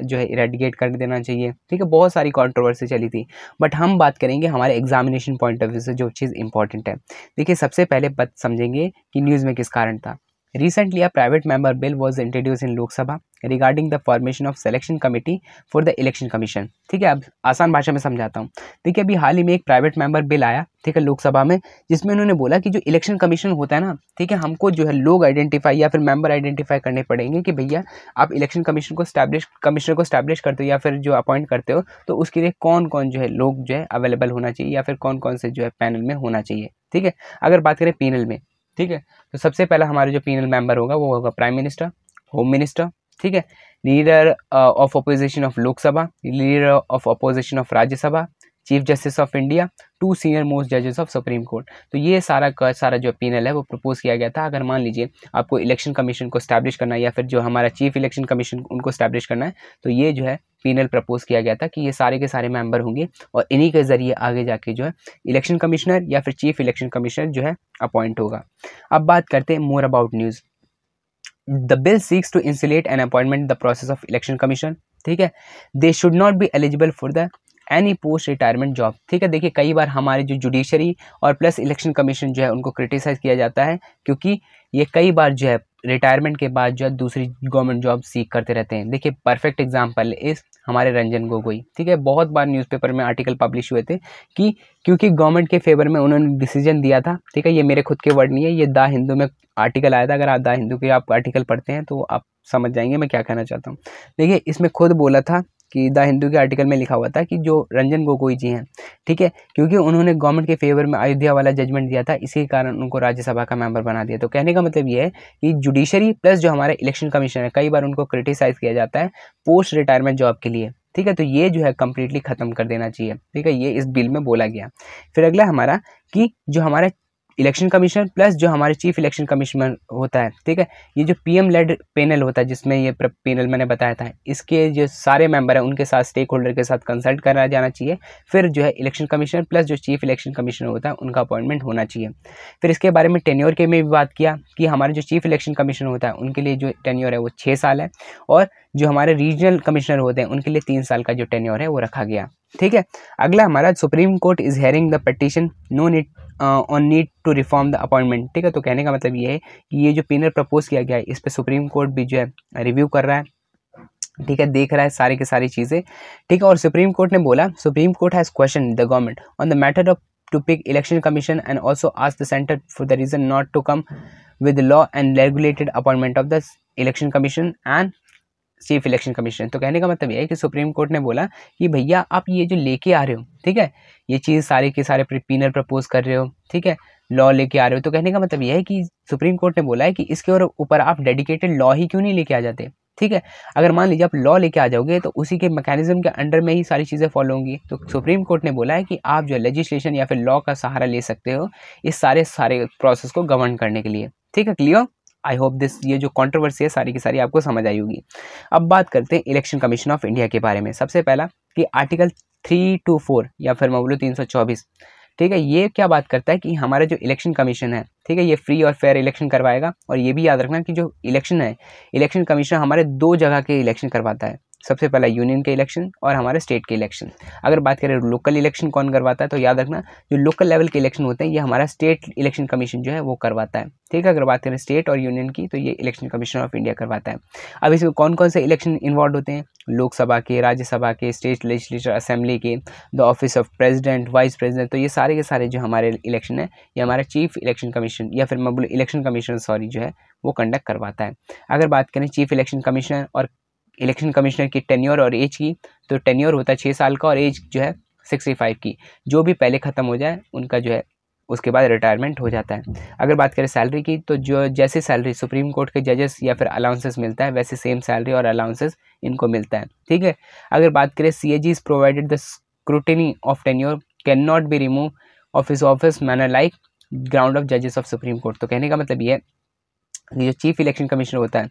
जो है इरेडिकेट कर देना चाहिए ठीक है बहुत सारी कंट्रोवर्सी चली थी बट हम बात करेंगे हमारे एग्जामिनेशन पॉइंट ऑफ व्यू से जो चीज़ इंपॉर्टेंट है देखिए सबसे पहले बात समझेंगे कि न्यूज़ में किस कारण था Recently, a private member bill was introduced in Lok Sabha regarding the formation of selection committee for the election commission. ठीक है अब आसान भाषा में समझाता हूँ देखिए अभी हाल ही में एक प्राइवेट मेंबर बिल आया ठीक है लोकसभा में जिसमें उन्होंने बोला कि जो इलेक्शन कमीशन होता है ना ठीक है हमको जो है लोग आइडेंटिफाई या फिर मेंबर आइडेंटिफाई करने पड़ेंगे कि भैया आप इलेक्शन कमीशन को स्टैब्लिश कमिश्नर को स्टैब्लिश करते हो या फिर जो अपॉइंट करते हो तो उसके लिए कौन कौन जो है लोग जो है अवेलेबल होना चाहिए या फिर कौन कौन से जो है पैनल में होना चाहिए ठीक है अगर बात करें पैनल में ठीक है तो सबसे पहला हमारे जो पीनल मेंबर होगा वो होगा प्राइम मिनिस्टर होम मिनिस्टर ठीक है leader of opposition of Lok Sabha leader of opposition of Rajya Sabha chief justice of India two senior most जजेस ऑफ सुप्रीम कोर्ट तो ये सारा का सारा जो पीनल है वो प्रपोज किया गया था अगर मान लीजिए आपको इलेक्शन कमीशन को स्टैब्लिश करना है या फिर जो हमारा चीफ इलेक्शन कमीशन उनको स्टैब्लिश करना है तो ये जो है पीनल प्रपोज किया गया था कि ये सारे के सारे मेंबर होंगे और इन्हीं के ज़रिए आगे जाके जो है इलेक्शन कमिश्नर या फिर चीफ इलेक्शन कमिश्नर जो है अपॉइंट होगा अब बात करते हैं more about news the bill seeks to insulate an appointment the process of election commission ठीक है they should not be eligible for the any post retirement job ठीक है देखिए कई बार हमारे जो जुडिशरी और प्लस इलेक्शन कमीशन जो है उनको क्रिटिसाइज़ किया जाता है क्योंकि ये कई बार जो है रिटायरमेंट के बाद जो है दूसरी गवर्नमेंट जॉब सीख करते रहते हैं देखिए परफेक्ट एग्जाम्पल इस हमारे रंजन गोगोई ठीक है बहुत बार न्यूज़पेपर में आर्टिकल पब्लिश हुए थे कि क्योंकि गवर्नमेंट के फेवर में उन्होंने डिसीजन दिया था ठीक है ये मेरे खुद के वर्ड नहीं है ये द हिंदू में आर्टिकल आया था अगर आप द हिंदू के आप आर्टिकल पढ़ते हैं तो आप समझ जाएंगे मैं क्या कहना चाहता हूँ देखिए इसमें खुद बोला था कि द हिंदू के आर्टिकल में लिखा हुआ था कि जो रंजन गोगोई जी हैं ठीक है क्योंकि उन्होंने गवर्नमेंट के फेवर में अयोध्या वाला जजमेंट दिया था इसी कारण उनको राज्यसभा का मेंबर बना दिया तो कहने का मतलब ये है कि जुडिशरी प्लस जो हमारे इलेक्शन कमीशन है कई बार उनको क्रिटिसाइज़ किया जाता है पोस्ट रिटायरमेंट जॉब के लिए ठीक है तो ये जो है कम्प्लीटली ख़त्म कर देना चाहिए ठीक है ये इस बिल में बोला गया फिर अगला हमारा कि जो हमारा इलेक्शन कमीशन प्लस जो हमारे चीफ इलेक्शन कमीशन होता है ठीक है ये जो पीएम लेड पैनल होता है जिसमें ये पैनल मैंने बताया था इसके जो सारे मेंबर हैं उनके साथ स्टेक होल्डर के साथ कंसल्ट करा जाना चाहिए फिर जो है इलेक्शन कमीशन प्लस जो चीफ इलेक्शन कमीशन होता है उनका अपॉइंटमेंट होना चाहिए फिर इसके बारे में टेन्योर के में भी बात किया कि हमारे जो चीफ इलेक्शन कमीशन होता है उनके लिए जो टेन्योर है वो छः साल है और जो हमारे रीजनल कमिश्नर होते हैं उनके लिए तीन साल का जो टेन्योर है वो रखा गया ठीक है अगला हमारा supreme court is hearing the petition no need on need to reform the appointment ठीक है तो कहने का मतलब ये है कि ये जो पिनर प्रपोज किया गया है इस पर सुप्रीम कोर्ट भी जो है रिव्यू कर रहा है ठीक है देख रहा है सारी की सारी चीज़ें ठीक है और सुप्रीम कोर्ट ने बोला supreme court has question the government on the matter of to pick election commission and also ask the centre for the reason not to come with law and regulated appointment of the election commission and chief election commission तो कहने का मतलब यह है कि सुप्रीम कोर्ट ने बोला कि भैया आप ये जो लेके आ रहे हो ठीक है ये चीज़ सारे के सारे पीनल प्रपोज कर रहे हो ठीक है लॉ लेके आ रहे हो तो कहने का मतलब यह है कि सुप्रीम कोर्ट ने बोला है कि इसके और ऊपर आप डेडिकेटेड लॉ ही क्यों नहीं लेके आ जाते ठीक है अगर मान लीजिए आप लॉ लेके आ जाओगे तो उसी के मैकेनिज्म के अंडर में ही सारी चीज़ें फॉलो होंगी तो सुप्रीम कोर्ट ने बोला है कि आप जो लेजिस्लेशन या फिर लॉ का सहारा ले सकते हो इस सारे सारे प्रोसेस को गवर्न करने के लिए ठीक है क्लियर आई होप दिस ये जो कॉन्ट्रोवर्सी है सारी की सारी आपको समझ आई होगी अब बात करते हैं इलेक्शन कमीशन ऑफ इंडिया के बारे में सबसे पहला कि आर्टिकल थ्री टू फोर या फिर मैं बोलूँ तीन सौ चौबीस ठीक है ये क्या बात करता है कि हमारा जो इलेक्शन कमीशन है ठीक है ये फ्री और फेयर इलेक्शन करवाएगा और ये भी याद रखना कि जो इलेक्शन है इलेक्शन कमीशन हमारे दो जगह के इलेक्शन करवाता है सबसे पहला यूनियन के इलेक्शन और हमारे स्टेट के इलेक्शन अगर बात करें लोकल इलेक्शन कौन करवाता है तो याद रखना जो लोकल लेवल के इलेक्शन होते हैं ये हमारा स्टेट इलेक्शन कमीशन जो है वो करवाता है ठीक है अगर बात करें स्टेट और यूनियन की तो ये इलेक्शन कमीशन ऑफ इंडिया करवाता है अब इसमें कौन कौन से इलेक्शन इन्वॉल्व होते हैं लोकसभा के राज्यसभा के स्टेट लेजिस्लेचर असेंबली के the office of president vice president तो ये सारे के सारे जो हमारे इलेक्शन है ये हमारा चीफ इलेक्शन कमीशन या फिर मैं बोलूँ इलेक्शन कमीशन सॉरी जो है वो कंडक्ट करवाता है अगर बात करें चीफ इलेक्शन कमीशनर और इलेक्शन कमिश्नर की टेन्योर और एज की तो टेन्योर होता है छः साल का और एज जो है सिक्सटी फाइव की जो भी पहले ख़त्म हो जाए उनका जो है उसके बाद रिटायरमेंट हो जाता है अगर बात करें सैलरी की तो जो जैसे सैलरी सुप्रीम कोर्ट के जजेस या फिर अलाउंसेस मिलता है वैसे सेम सैलरी और अलाउंसेस इनको मिलता है ठीक है अगर बात करें C A G is provided the scrutiny of tenure can not be remove of his office manner like ground of जजेस ऑफ सुप्रीम कोर्ट तो कहने का मतलब ये है जो चीफ इलेक्शन कमिश्नर होता है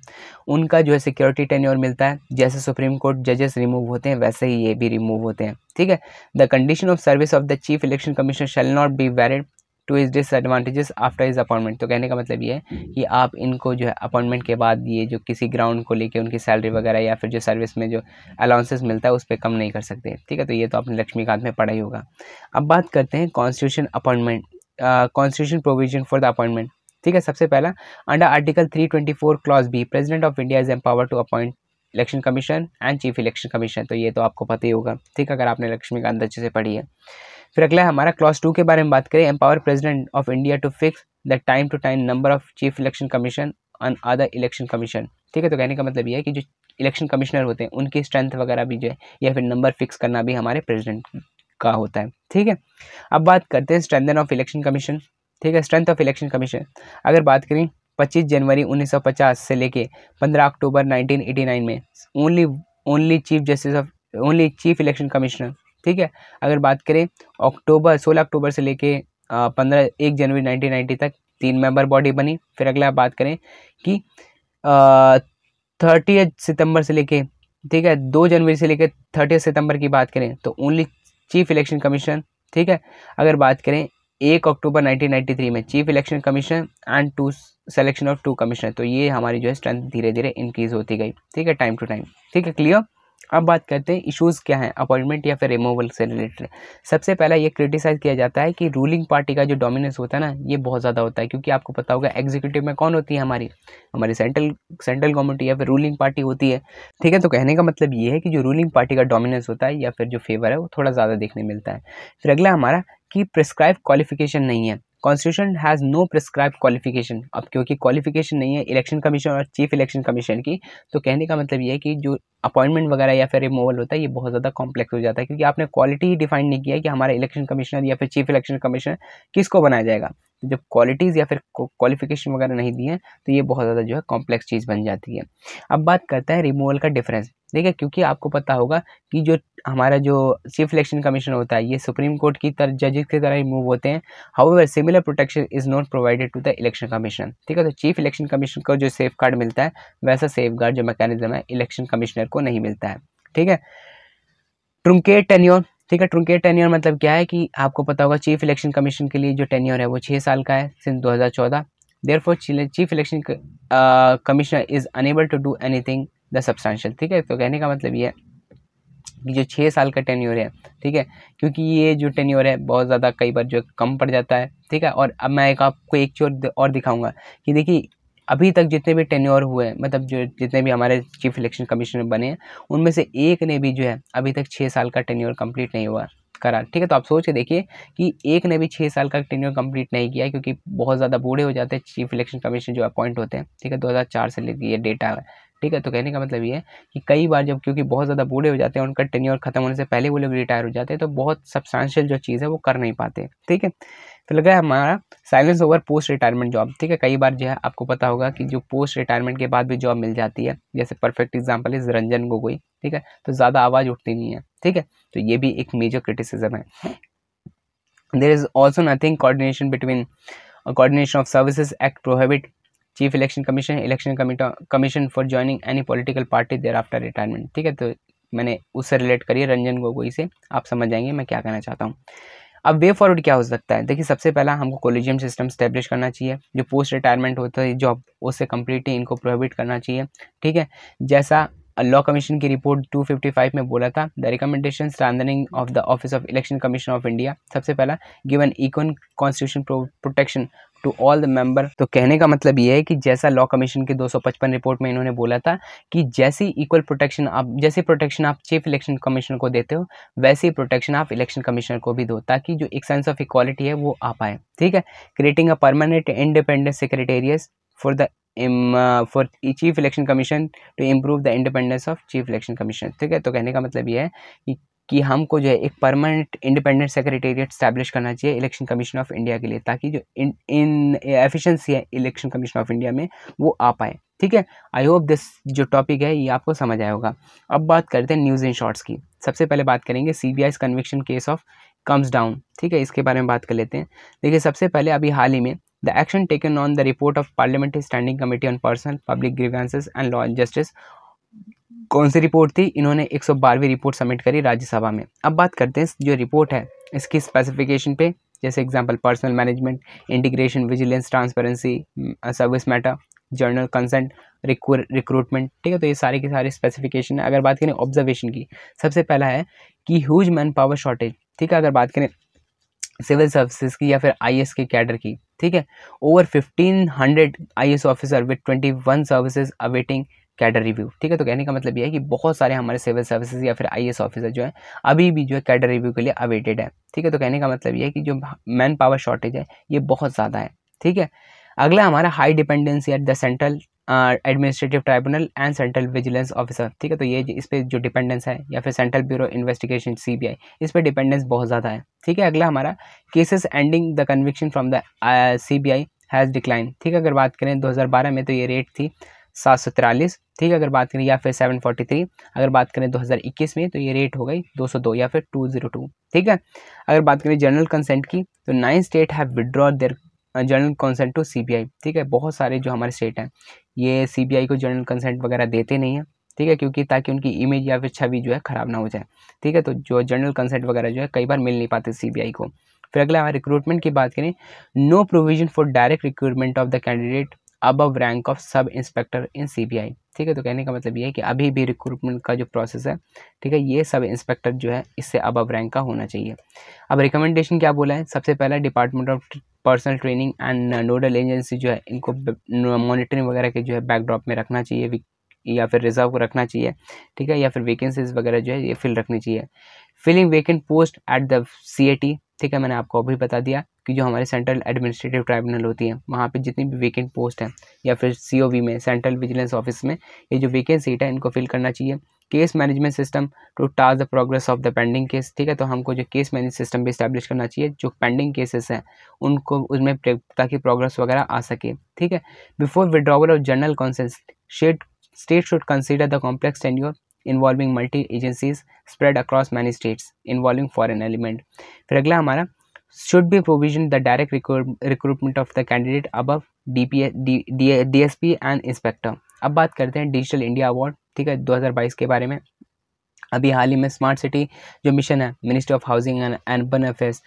उनका जो है सिक्योरिटी टेन्योर मिलता है जैसे सुप्रीम कोर्ट जजेस रिमूव होते हैं वैसे ही ये भी रिमूव होते हैं ठीक है the condition of service of the chief election commissioner shall not be varied to his disadvantages after his appointment तो कहने का मतलब ये है कि आप इनको जो है अपॉइंटमेंट के बाद ये जो किसी ग्राउंड को लेके उनकी सैलरी वगैरह या फिर जो सर्विस में जो अलाउंसेस मिलता है उस पर कम नहीं कर सकते ठीक है तो ये तो आपने लक्ष्मीकांत में पढ़ा ही होगा अब बात करते हैं constitution appointment constitution provision for the appointment ठीक है सबसे पहला under article 324 clause B president of India is empower to appoint election commission and chief election commission तो ये तो आपको पता ही होगा ठीक है अगर आपने लक्ष्मीकांत अच्छे से पढ़ी है फिर अगला हमारा क्लॉज टू के बारे में बात करें empower president of India to fix the time to time number of chief election commission on other election commission ठीक है तो कहने का मतलब ये है कि जो इलेक्शन कमिश्नर होते हैं उनकी स्ट्रेंथ वगैरह भी जो है या फिर नंबर फिक्स करना भी हमारे प्रेजिडेंट का होता है ठीक है अब बात करते हैं स्ट्रेंथन ऑफ इलेक्शन कमीशन ठीक है स्ट्रेंथ ऑफ इलेक्शन कमीशन अगर बात करें 25 जनवरी 1950 से लेके 15 अक्टूबर 1989 में only only chief justice of only chief election commissioner ठीक है अगर बात करें अक्टूबर 16 अक्टूबर से लेके पंद्रह एक जनवरी 1990 तक तीन मेंबर बॉडी बनी फिर अगला बात करें कि थर्टी सितंबर से लेके ठीक है दो जनवरी से लेकर थर्टी सितंबर की बात करें तो ओनली चीफ इलेक्शन कमीशन ठीक है अगर बात करें एक अक्टूबर 1993 में chief election commission and two selection of two commissioner तो ये हमारी जो है स्ट्रेंथ धीरे धीरे इंक्रीज होती गई ठीक है टाइम टू टाइम ठीक है क्लियर अब बात करते हैं इश्यूज़ क्या हैं अपॉइंटमेंट या फिर रिमूवल से रिलेटेड सबसे पहला ये क्रिटिसाइज़ किया जाता है कि रूलिंग पार्टी का जो डोमिनेंस होता है ना ये बहुत ज़्यादा होता है क्योंकि आपको पता होगा एग्जीक्यूटिव में कौन होती है हमारी हमारी सेंट्रल सेंट्रल गवर्नमेंट या फिर रूलिंग पार्टी होती है ठीक है तो कहने का मतलब ये है कि जो रूलिंग पार्टी का डोमिनेंस होता है या फिर जो फेवर है वो थोड़ा ज़्यादा देखने मिलता है फिर अगला हमारा कि प्रिस्क्राइब क्वालिफिकेशन नहीं है constitution has no prescribe qualification अब क्योंकि क्वालिफिकेशन नहीं है इलेक्शन कमीशन और चीफ इलेक्शन कमीशन की तो कहने का मतलब ये है कि जो अपॉइंटमेंट वगैरह या फिर रिमूवल होता है ये बहुत ज़्यादा कॉम्प्लेक्स हो जाता है क्योंकि आपने क्वालिटी ही डिफाइन नहीं किया कि हमारा इलेक्शन कमिश्नर या फिर चीफ इलेक्शन कमीशनर किसको बनाया जाएगा तो जब क्वालिटीज़ या फिर क्वालिफिकेशन वगैरह नहीं दी है तो ये बहुत ज़्यादा जो है कॉम्प्लेक्स चीज़ बन जाती है अब बात करते हैं रिमूवल का डिफरेंस है क्योंकि आपको पता होगा कि जो हमारा जो चीफ इलेक्शन कमीशन होता है ये सुप्रीम कोर्ट की तरह जजेस की तरह ही मूव होते हैं however similar protection is not provided to the election commission ठीक है तो चीफ इलेक्शन कमीशन को जो सेफ गार्ड मिलता है वैसा सेफ गार्ड जो मैकेनिज्म है इलेक्शन कमिश्नर को नहीं मिलता है ठीक है ट्रुमकेट टेन्योर ठीक है ट्रुंकेट टेन्योर मतलब क्या है कि आपको पता होगा चीफ इलेक्शन कमीशन के लिए जो टेन्योर है वो छः साल का है since 2014 therefore chief election commissioner is unable to do anything the substantial ठीक है तो कहने का मतलब ये कि जो छः साल का टेन्योर है ठीक है क्योंकि ये जो टेन्योर है बहुत ज़्यादा कई बार जो कम पड़ जाता है ठीक है और अब मैं एक आपको एक चीज और दिखाऊंगा कि देखिए अभी तक जितने भी टेन्योर हुए हैं मतलब जो जितने भी हमारे चीफ इलेक्शन कमिश्नर बने हैं उनमें से एक ने भी जो है अभी तक छः साल का टेन्योर कंप्लीट नहीं हुआ करा ठीक है तो आप सोच के देखिए कि एक ने भी छः साल का टेन्योर कंप्लीट नहीं किया क्योंकि बहुत ज़्यादा बूढ़े हो जाते हैं चीफ इलेक्शन कमीशन जो अपॉइंट होते हैं ठीक है दो से लेकर ये डेटा है ठीक है तो कहने का मतलब ये है कि कई बार जब क्योंकि बहुत ज़्यादा बूढ़े हो जाते हैं उनका टेन्योर खत्म होने से पहले वो लोग रिटायर हो जाते हैं तो बहुत सब्सटांशियल जो चीज़ है वो कर नहीं पाते ठीक है तो लगा है हमारा silence over post retirement job ठीक है कई बार जो है आपको पता होगा कि जो पोस्ट रिटायरमेंट के बाद भी जॉब मिल जाती है जैसे perfect example is Ranjan Gogoi ठीक है तो ज़्यादा आवाज़ उठती नहीं है ठीक है तो ये भी एक मेजर क्रिटिसिज्म है there is also nothing coordination between coordination of services act prohibit chief election commission election commission for joining any political party thereafter retirement ठीक है तो मैंने उससे रिलेट करिए रंजन गोगोई से आप समझ जाएंगे मैं क्या कहना चाहता हूँ अब वे फॉरवर्ड क्या हो सकता है देखिए सबसे पहला हमको कोलिजियम सिस्टम स्टैब्लिश करना चाहिए जो पोस्ट रिटायरमेंट होता है जॉब उससे कम्प्लीटली इनको प्रोहिबिट करना चाहिए ठीक है जैसा लॉ कमीशन की रिपोर्ट 255 में बोला था the recommendation strengthening of the office of election commission of India सबसे पहला given equal constitution protection to all the member तो कहने का मतलब ये है कि जैसा लॉ कमीशन के 255 रिपोर्ट में इन्होंने बोला था कि जैसी इक्वल प्रोटेक्शन आप जैसे प्रोटेक्शन आप चीफ इलेक्शन कमिश्नर को देते हो वैसे ही प्रोटेक्शन आप इलेक्शन कमिश्नर को भी दो ताकि जो एक सेंस ऑफ इक्वालिटी है वो आ पाए ठीक है creating a permanent independent secretariat for the for chief election commission to improve the independence of chief election commission ठीक है तो कहने का मतलब ये है कि कि हमको जो है एक परमानेंट इंडिपेंडेंट सेक्रेटेरिएट स्टैब्लिश करना चाहिए इलेक्शन कमीशन ऑफ इंडिया के लिए ताकि जो इन एफिशिएंसी है इलेक्शन कमीशन ऑफ इंडिया में वो आ पाए ठीक है आई होप दिस जो टॉपिक है ये आपको समझ आया होगा अब बात करते हैं न्यूज़ इन शॉर्ट्स की सबसे पहले बात करेंगे C B I conviction case of comes down ठीक है इसके बारे में बात कर लेते हैं देखिए सबसे पहले अभी हाल ही में the action taken on the report of parliamentary standing committee on personnel public grievances and law and justice कौन सी रिपोर्ट थी इन्होंने एक रिपोर्ट सबमिट करी राज्यसभा में अब बात करते हैं जो रिपोर्ट है इसकी स्पेसिफिकेशन पे जैसे example personnel management integration vigilance transparency service matter general consent recruitment ठीक है तो ये सारे के सारे स्पेसिफिकेशन है अगर बात करें ऑब्जर्वेशन की सबसे पहला है कि ह्यूज मैन पावर शॉर्टेज ठीक है अगर बात करें सिविल सर्विसेज की या फिर आई के कैडर की ठीक है over fifteen hundred I officer with twenty one services awaiting cadre review ठीक है तो कहने का मतलब ये है कि बहुत सारे हमारे सिविल सर्विसेज या फिर आईएएस ऑफिसर जो है अभी भी जो है कैडर रिव्यू के लिए अवेटेड है ठीक है तो कहने का मतलब यह है कि जो मैन पावर शॉर्टेज है ये बहुत ज़्यादा है ठीक है अगला हमारा high dependency at the central administrative tribunal and central vigilance officer ठीक है तो ये इस पर जो डिपेंडेंस है या फिर central bureau investigation C B I इस पर डिपेंडेंस बहुत ज़्यादा है ठीक है अगला हमारा cases ending the conviction from the C B I has decline ठीक है अगर बात करें 2012 में तो ये रेट थी सात सौ तिरालीस ठीक है अगर बात करें या फिर सेवन फोर्टी थ्री अगर बात करें दो हज़ार इक्कीस में तो ये रेट हो गई दो सौ दो या फिर टू ज़ीरो टू ठीक है अगर बात करें जनरल कंसेंट की तो nine state have withdraw their general consent to C ठीक है बहुत सारे जो हमारे स्टेट हैं ये सी को जनरल कंसेंट वगैरह देते नहीं हैं ठीक है क्योंकि ताकि उनकी इमेज या फिर छवि जो है ख़राब ना हो जाए ठीक है तो जो जनरल कंसेंट वगैरह जो है कई बार मिल नहीं पाते आई को फिर अगला हमारे रिक्रूटमेंट की बात करें no provision for direct recruitment of the candidate above rank of sub inspector in CBI ठीक है तो कहने का मतलब ये है कि अभी भी रिक्रूटमेंट का जो प्रोसेस है ठीक है ये सब इंस्पेक्टर जो है इससे अब रैंक का होना चाहिए अब रिकमेंडेशन क्या बोला है सबसे पहला department of personnel training and nodal agency जो है इनको मॉनिटरिंग वगैरह के जो है बैकड्रॉप में रखना चाहिए या फिर रिजर्व को रखना चाहिए ठीक है या फिर वैकेंसीज वगैरह जो है ये फिल रखनी चाहिए filling vacant post at the C ठीक है मैंने आपको अभी बता दिया कि जो हमारे सेंट्रल एडमिनिस्ट्रेटिव ट्राइब्यूनल होती है वहाँ पे जितनी भी वेकेंट पोस्ट है या फिर सी में सेंट्रल विजिलेंस ऑफिस में ये जो वेकेंट सीट है इनको फिल करना चाहिए case management system to task the progress of the pending case ठीक है तो हमको जो केस मैनेज सिस्टम भी इस्टेब्लिश करना चाहिए जो पेंडिंग केसेस हैं उनको उसमें ताकि प्रोग्रेस वगैरह आ सके ठीक है before withdrawal of general consent shed state should consider the complex your involving multi agencies spread across many states involving foreign element फिर अगला हमारा should be provisioned the direct recruit, recruitment of the candidate above DPS, D, D, DSP and inspector अब बात करते हैं डिजिटल इंडिया अवार्ड ठीक है 2022 के बारे में अभी हाल ही में स्मार्ट सिटी जो मिशन है ministry of housing and urban affairs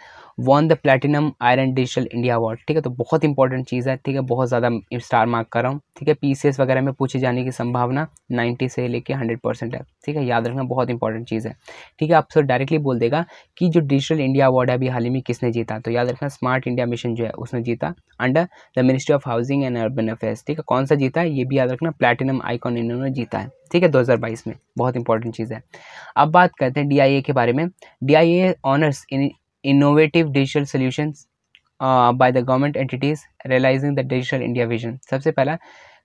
won the platinum iron digital India award ठीक है तो बहुत इंपॉर्टेंट चीज़ है ठीक है बहुत ज़्यादा स्टार मार्क कर रहा हूँ ठीक है पीसीएस वगैरह में पूछे जाने की संभावना 90 से लेके 100 परसेंट है ठीक है याद रखना बहुत इंपॉर्टेंट चीज़ है ठीक है आप सर डायरेक्टली बोल देगा कि जो डिजिटल इंडिया अवार्ड है अभी हाल ही में किसने जीता तो याद रखना स्मार्ट इंडिया मिशन जो है उसने जीता under the ministry of housing and urban affairs ठीक है कौन सा जीता है ये भी याद रखना प्लेटिनम आइकॉन इन्होंने जीता है ठीक है 2022 में बहुत इंपॉर्टेंट चीज़ है अब बात करते हैं ए के बारे में D A honours in innovative digital solutions by the government entities realising the digital India vision सबसे पहला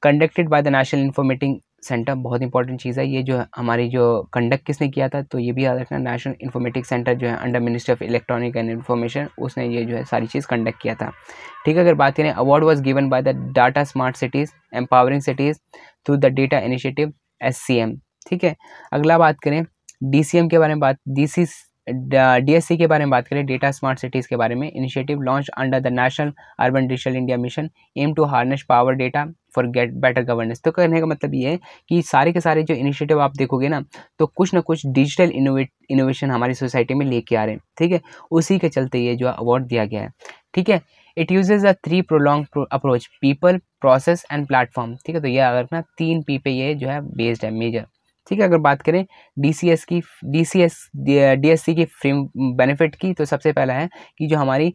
conducted by the national informatics centre बहुत इंपॉर्टेंट चीज़ है ये जो हमारी जो कंडक्ट किसने किया था तो ये भी याद रखना नेशनल इन्फॉर्मेटिक सेंटर जो है under ministry of electronic and information उसने ये जो है सारी चीज़ कंडक्ट किया था ठीक है अगर बात करें award was given by the data smart cities empowering cities through the data initiatives ठीक है अगला बात करें डी के बारे में बात डी डीएससी के बारे में बात करें डेटा स्मार्ट सिटीज़ के बारे में initiative launch under the national urban digital India mission M to harness power data for get better governance तो कहने का मतलब ये है कि सारे के सारे जो इनिशिएटिव आप देखोगे ना तो कुछ ना कुछ डिजिटल इनोवेट इनोवेशन हमारी सोसाइटी में लेके आ रहे हैं ठीक है उसी के चलते ये जो अवार्ड दिया गया है ठीक है it uses a three prolong approach people process and platform ठीक है तो ये अगर ना तीन पी पे ये जो है बेस्ड है मेजर ठीक है अगर बात करें डीसीएस की डीसीएस डीएससी की फ्रेम बेनिफिट की तो सबसे पहला है कि जो हमारी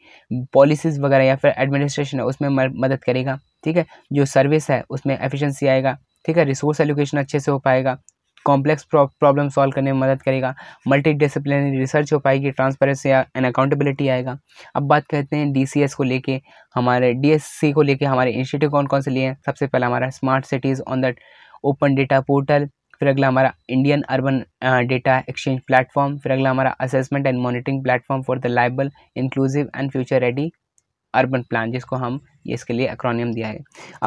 पॉलिसीज़ वगैरह या फिर एडमिनिस्ट्रेशन है उसमें मदद करेगा ठीक है जो सर्विस है उसमें एफिशिएंसी आएगा ठीक है रिसोर्स एलोकेशन अच्छे से हो पाएगा कॉम्प्लेक्स प्रॉब्लम सॉल्व करने में मदद करेगा मल्टी रिसर्च हो पाएगी ट्रांसपेरेंसी एंड अकाउंटेबिलिटी आएगा अब बात करते हैं डी को लेके हमारे डी को लेके हमारे इंस्टीट्यूट कौन कौन से लिए हैं सबसे पहला हमारा smart cities on that open data portal फिर अगला हमारा Indian urban data exchange platform फिर अगला हमारा assessment and monitoring platform for the liable inclusive and future ready urban plan जिसको हम ये इसके लिए एक्रोनियम दिया है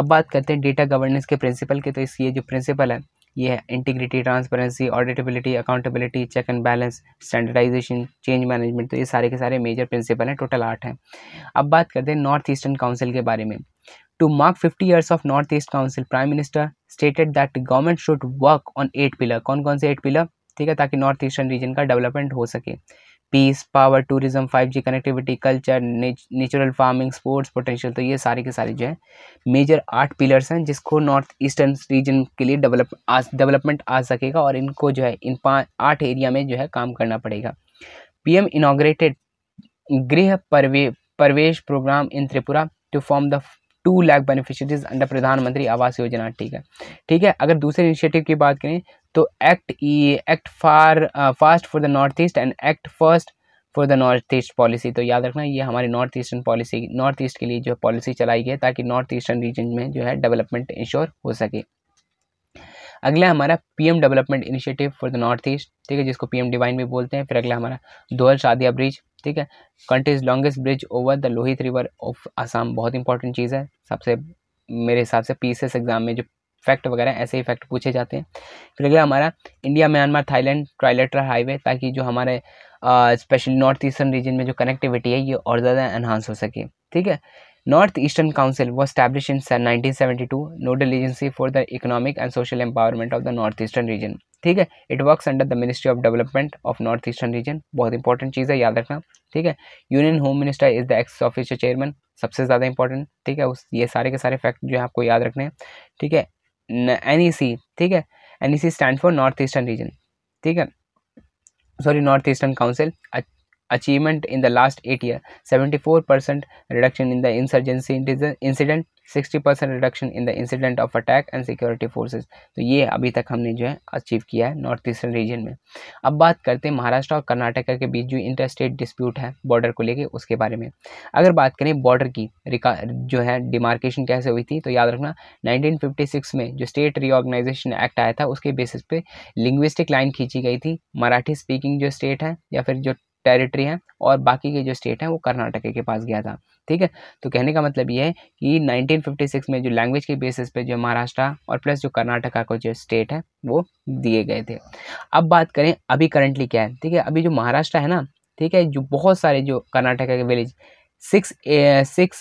अब बात करते हैं डेटा गवर्नेंस के प्रिंसिपल के तो इसकी ये जो प्रिंसिपल है ये है integrity transparency auditability accountability check and balance standardisation change management तो ये सारे के सारे मेजर प्रिंसिपल हैं टोटल आठ हैं अब बात करते हैं नॉर्थ ईस्टर्न काउंसिल के बारे में to mark fifty years of north east council prime minister stated that government should work on eight pillar कौन कौन से एट पिलर ठीक है ताकि नॉर्थ ईस्टर्न रीजन का डेवलपमेंट हो सके peace power tourism five G connectivity culture natural farming sports potential तो ये सारे के सारे जो है मेजर आठ पिलर्स हैं जिसको नॉर्थ ईस्टर्न रीजन के लिए डेवलप डेवलपमेंट आ सकेगा और इनको जो है इन पाँच आठ एरिया में जो है काम करना पड़ेगा P M inaugurated Griha Pravesh Pravesh programme in Tripura to form the two lakh beneficiaries under Pradhan Mantri Awas योजना ठीक है ठीक है अगर दूसरे इनिशिएटिव की बात करें तो act E act far fast for the north east and act first for the north east policy तो याद रखना ये हमारी north eastern policy north east के लिए जो पॉलिसी चलाई गई है ताकि नॉर्थ ईस्टर्न रीजन में जो है डेवलपमेंट इंश्योर हो सके अगला हमारा PM development initiative for the north east ठीक है जिसको पीएम डिवाइन भी बोलते हैं फिर अगला हमारा दोहल शादिया ब्रिज ठीक है countries longest bridge over the Lohit river of Assam बहुत इंपॉर्टेंट चीज़ है सबसे मेरे हिसाब से पी एग्ज़ाम में जो फैक्ट वगैरह ऐसे ही फैक्ट पूछे जाते हैं फिर अगला हमारा India Myanmar Thailand trilateral highway ताकि जो हमारे स्पेशली नॉर्थ ईस्टर्न रीजन में जो कनेक्टिविटी है ये और ज़्यादा एनहांस हो सके ठीक है नॉर्थ ईस्टर्न काउंसिल वो establish in 1972 nodal agency for the economic and social empowerment of the north eastern region ठीक है it works under the ministry of development of north eastern region बहुत इंपॉर्टेंट चीज़ है याद रखना ठीक है union home minister is the ex official chairman सबसे ज़्यादा इंपॉर्टेंट ठीक है उस ये सारे के सारे फैक्ट जो है आपको याद रखने हैं ठीक है एन ई सी ठीक है N E C stand for north eastern region ठीक है sorry north eastern council achievement in the last eight year seventy four percent reduction in the insurgency incident sixty percent reduction in the incident of attack and security forces तो ये अभी तक हमने जो है अचीव किया है नॉर्थ ईस्टर्न रीजन में अब बात करते हैं महाराष्ट्र और कर्नाटका के बीच जो इंटर स्टेट डिस्प्यूट है बॉर्डर को लेके उसके बारे में अगर बात करें बॉर्डर की जो है डिमार्केशन कैसे हुई थी तो याद रखना 1956 में जो स्टेट रीऑर्गेनाइजेशन एक्ट आया था उसके बेसिस पे लिंग्विस्टिक लाइन खींची गई थी मराठी स्पीकिंग जो स्टेट है या फिर जो टेरिटरी है और बाकी के जो स्टेट हैं वो कर्नाटक के पास गया था ठीक है तो कहने का मतलब ये है कि 1956 में जो लैंग्वेज के बेसिस पे जो महाराष्ट्र और प्लस जो कर्नाटका को जो स्टेट है वो दिए गए थे अब बात करें अभी करंटली क्या है ठीक है अभी जो महाराष्ट्र है ना ठीक है जो बहुत सारे जो कर्नाटका के village six six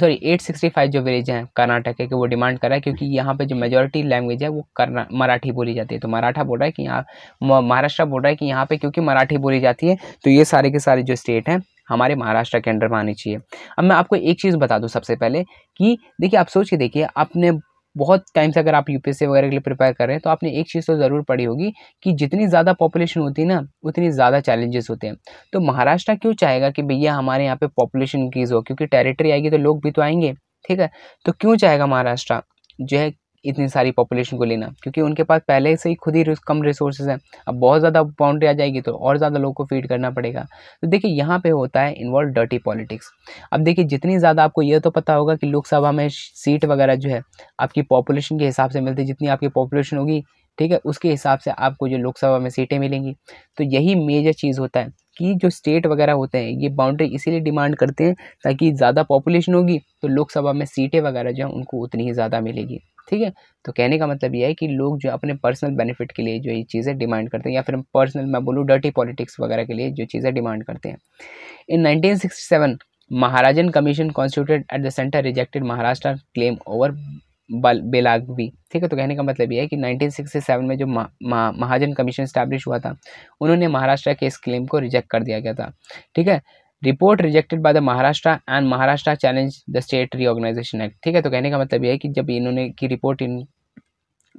sorry eight sixty five जो विलेज हैं कर्नाटक के वो डिमांड कर रहा है क्योंकि यहाँ पे जो मेजोरिटी लैंग्वेज है वो करना मराठी बोली जाती है तो मराठा बोल रहा है कि यहाँ महाराष्ट्र बोल रहा है कि यहाँ पे क्योंकि मराठी बोली जाती है तो ये सारे के सारे जो स्टेट हैं हमारे महाराष्ट्र के अंडर में आनी चाहिए अब मैं आपको एक चीज़ बता दूँ सबसे पहले कि देखिए आप सोच के देखिए अपने बहुत टाइम से अगर आप यूपीएससी वगैरह के लिए प्रिपेयर कर रहे हैं तो आपने एक चीज़ तो ज़रूर पढ़ी होगी कि जितनी ज़्यादा पॉपुलेशन होती है ना उतनी ज़्यादा चैलेंजेस होते हैं तो महाराष्ट्र क्यों चाहेगा कि भैया हमारे यहाँ पे पॉपुलेशन इंक्रीज़ हो क्योंकि टेरिटरी आएगी तो लोग भी तो आएंगे ठीक है तो क्यों चाहेगा महाराष्ट्र जो है इतनी सारी पॉपुलेशन को लेना क्योंकि उनके पास पहले से ही खुद ही कम रिसोर्सेज हैं अब बहुत ज़्यादा बाउंड्री आ जाएगी तो और ज़्यादा लोगों को फीड करना पड़ेगा तो देखिए यहाँ पे होता है इन्वॉल्व डर्टी पॉलिटिक्स अब देखिए जितनी ज़्यादा आपको यह तो पता होगा कि लोकसभा में सीट वगैरह जो है आपकी पॉपुलेशन के हिसाब से मिलती है जितनी आपकी पॉपुलेशन होगी ठीक है उसके हिसाब से आपको जो लोकसभा में सीटें मिलेंगी तो यही मेजर चीज़ होता है कि जो स्टेट वगैरह होते हैं ये बाउंड्री इसीलिए डिमांड करते हैं ताकि ज़्यादा पॉपुलेशन होगी तो लोकसभा में सीटें वगैरह जो हैं उनको उतनी ही ज़्यादा मिलेगी ठीक है तो कहने का मतलब ये है कि लोग जो अपने पर्सनल बेनिफिट के लिए जो ये चीज़ें डिमांड करते हैं या फिर पर्सनल मैं बोलूँ डर्टी पॉलिटिक्स वगैरह के लिए जो चीज़ें डिमांड करते हैं in 1967 Mahajan commission constituted at the centre rejected Maharashtra claim over Belagavi ठीक है तो कहने का मतलब ये है कि 1967 में जो महाजन कमीशन स्टैब्लिश हुआ था उन्होंने महाराष्ट्र के इस क्लेम को रिजेक्ट कर दिया गया था ठीक है report rejected by the Maharashtra and Maharashtra challenge the state reorganisation act ठीक है तो कहने का मतलब यह है कि जब इन्होंने की रिपोर्ट इन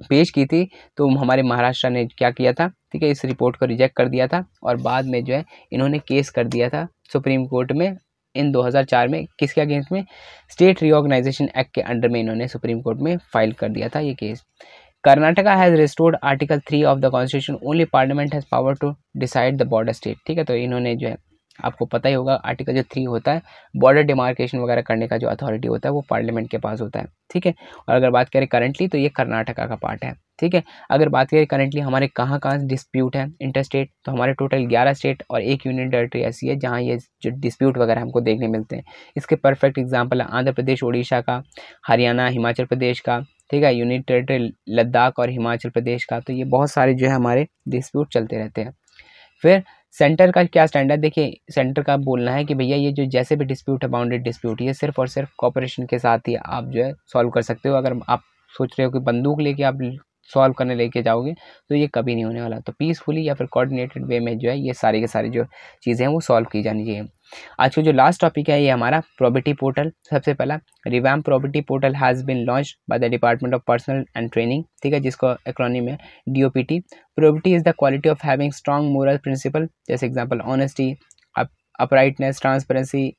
पेश की थी तो हमारे महाराष्ट्र ने क्या किया था ठीक है इस रिपोर्ट को रिजेक्ट कर दिया था और बाद में जो है इन्होंने केस कर दिया था सुप्रीम कोर्ट में इन 2004 में किसके अगेंस्ट में स्टेट रीऑर्गेनाइजेशन एक्ट के अंडर में इन्होंने सुप्रीम कोर्ट में फाइल कर दिया था ये case Karnataka has restored article three of the constitution only parliament has power to decide the border state ठीक है तो इन्होंने जो है आपको पता ही होगा आर्टिकल जो थ्री होता है बॉर्डर डिमार्केशन वगैरह करने का जो अथॉरिटी होता है वो पार्लियामेंट के पास होता है ठीक है और अगर बात करें करंटली तो ये कर्नाटका का पार्ट है ठीक है अगर बात करें करंटली हमारे कहाँ कहाँ डिस्प्यूट है इंटर स्टेट तो हमारे टोटल ग्यारह स्टेट और एक यूनियन टेरेटरी ऐसी है जहाँ ये जो डिस्प्यूट वगैरह हमको देखने मिलते हैं इसके परफेक्ट एग्जाम्पल है आंध्र प्रदेश उड़ीसा का हरियाणा हिमाचल प्रदेश का ठीक है यूनियन टेरेटरी लद्दाख और हिमाचल प्रदेश का तो ये बहुत सारे जो है हमारे डिस्प्यूट चलते रहते हैं फिर सेंटर का क्या स्टैंडर्ड देखिए सेंटर का बोलना है कि भैया ये जो जैसे भी डिस्प्यूट है बाउंड्री डिस्प्यूट ये सिर्फ और सिर्फ कॉपरेशन के साथ ही आप जो है सॉल्व कर सकते हो अगर आप सोच रहे हो कि बंदूक लेके आप सॉल्व करने लेके जाओगे तो ये कभी नहीं होने वाला तो पीसफुली या फिर कोऑर्डिनेटेड वे में जो है ये सारी के सारी जो चीज़ें हैं वो सॉल्व की जानी चाहिए आज का जो लास्ट टॉपिक है ये हमारा प्रॉपर्टी पोर्टल सबसे पहला revamp property portal has been launch by the department of personnel and training ठीक है जिसको एक्रोनिम है D O P T property is the quality of having strong moral principle जैसे example honesty uprightness transparency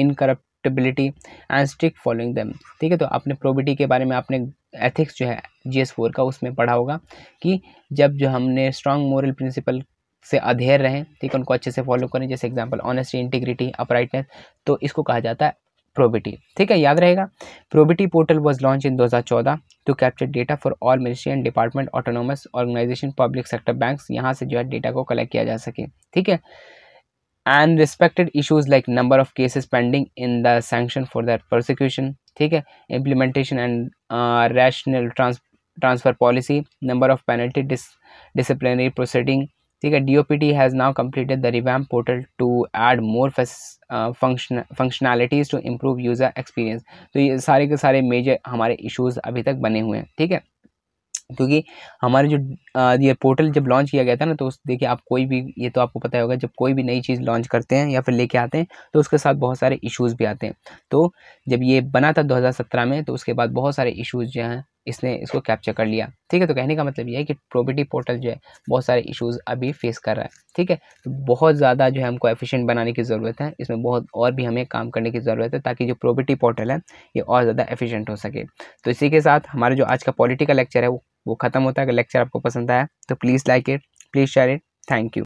incorruptibility and strict following them ठीक है तो अपने प्रॉपर्टी के बारे में आपने एथिक्स जो है जी एस फोर का उसमें पढ़ा होगा कि जब जो हमने स्ट्रॉन्ग मॉरल प्रिंसिपल से अधेर रहें ठीक है उनको अच्छे से फॉलो करें जैसे एग्जाम्पल ऑनेस्टी इंटीग्रिटी अपराइटनेस तो इसको कहा जाता है प्रोबिटी ठीक है याद रहेगा probity portal was launch in 2014 to capture data for all ministry and department autonomous organisation public sector banks यहाँ से जो है डेटा को कलेक्ट किया जा सके ठीक है and respected issues like number of cases pending in the sanction for that prosecution ठीक है implementation and rational transfer policy number of penalty dis disciplinary proceeding ठीक है DOPT has now completed the revamp portal to add more uh, function functionalities to improve user experience तो ये सारे के सारे मेजर हमारे issues अभी तक बने हुए हैं ठीक है क्योंकि हमारे जो uh, ये पोर्टल जब लॉन्च किया गया था ना तो उस देखिए आप कोई भी ये तो आपको पता होगा जब कोई भी नई चीज़ लॉन्च करते हैं या फिर लेके आते हैं तो उसके साथ बहुत सारे इश्यूज़ भी आते हैं तो जब ये बना था 2017 में तो उसके बाद बहुत सारे इश्यूज़ जो हैं इसने इसको कैप्चर कर लिया ठीक है तो कहने का मतलब ये है कि प्रोबिटी पोर्टल जो है बहुत सारे इश्यूज अभी फेस कर रहा है ठीक है तो बहुत ज़्यादा जो है हमको एफिशिएंट बनाने की ज़रूरत है इसमें बहुत और भी हमें काम करने की ज़रूरत है ताकि जो प्रोबिटी पोर्टल है ये और ज़्यादा एफिशिएंट हो सके तो इसी के साथ हमारा जो आज का पॉलिटिकल लेक्चर है वो वो ख़त्म होता है अगर लेक्चर आपको पसंद आया तो please like it please share it thank you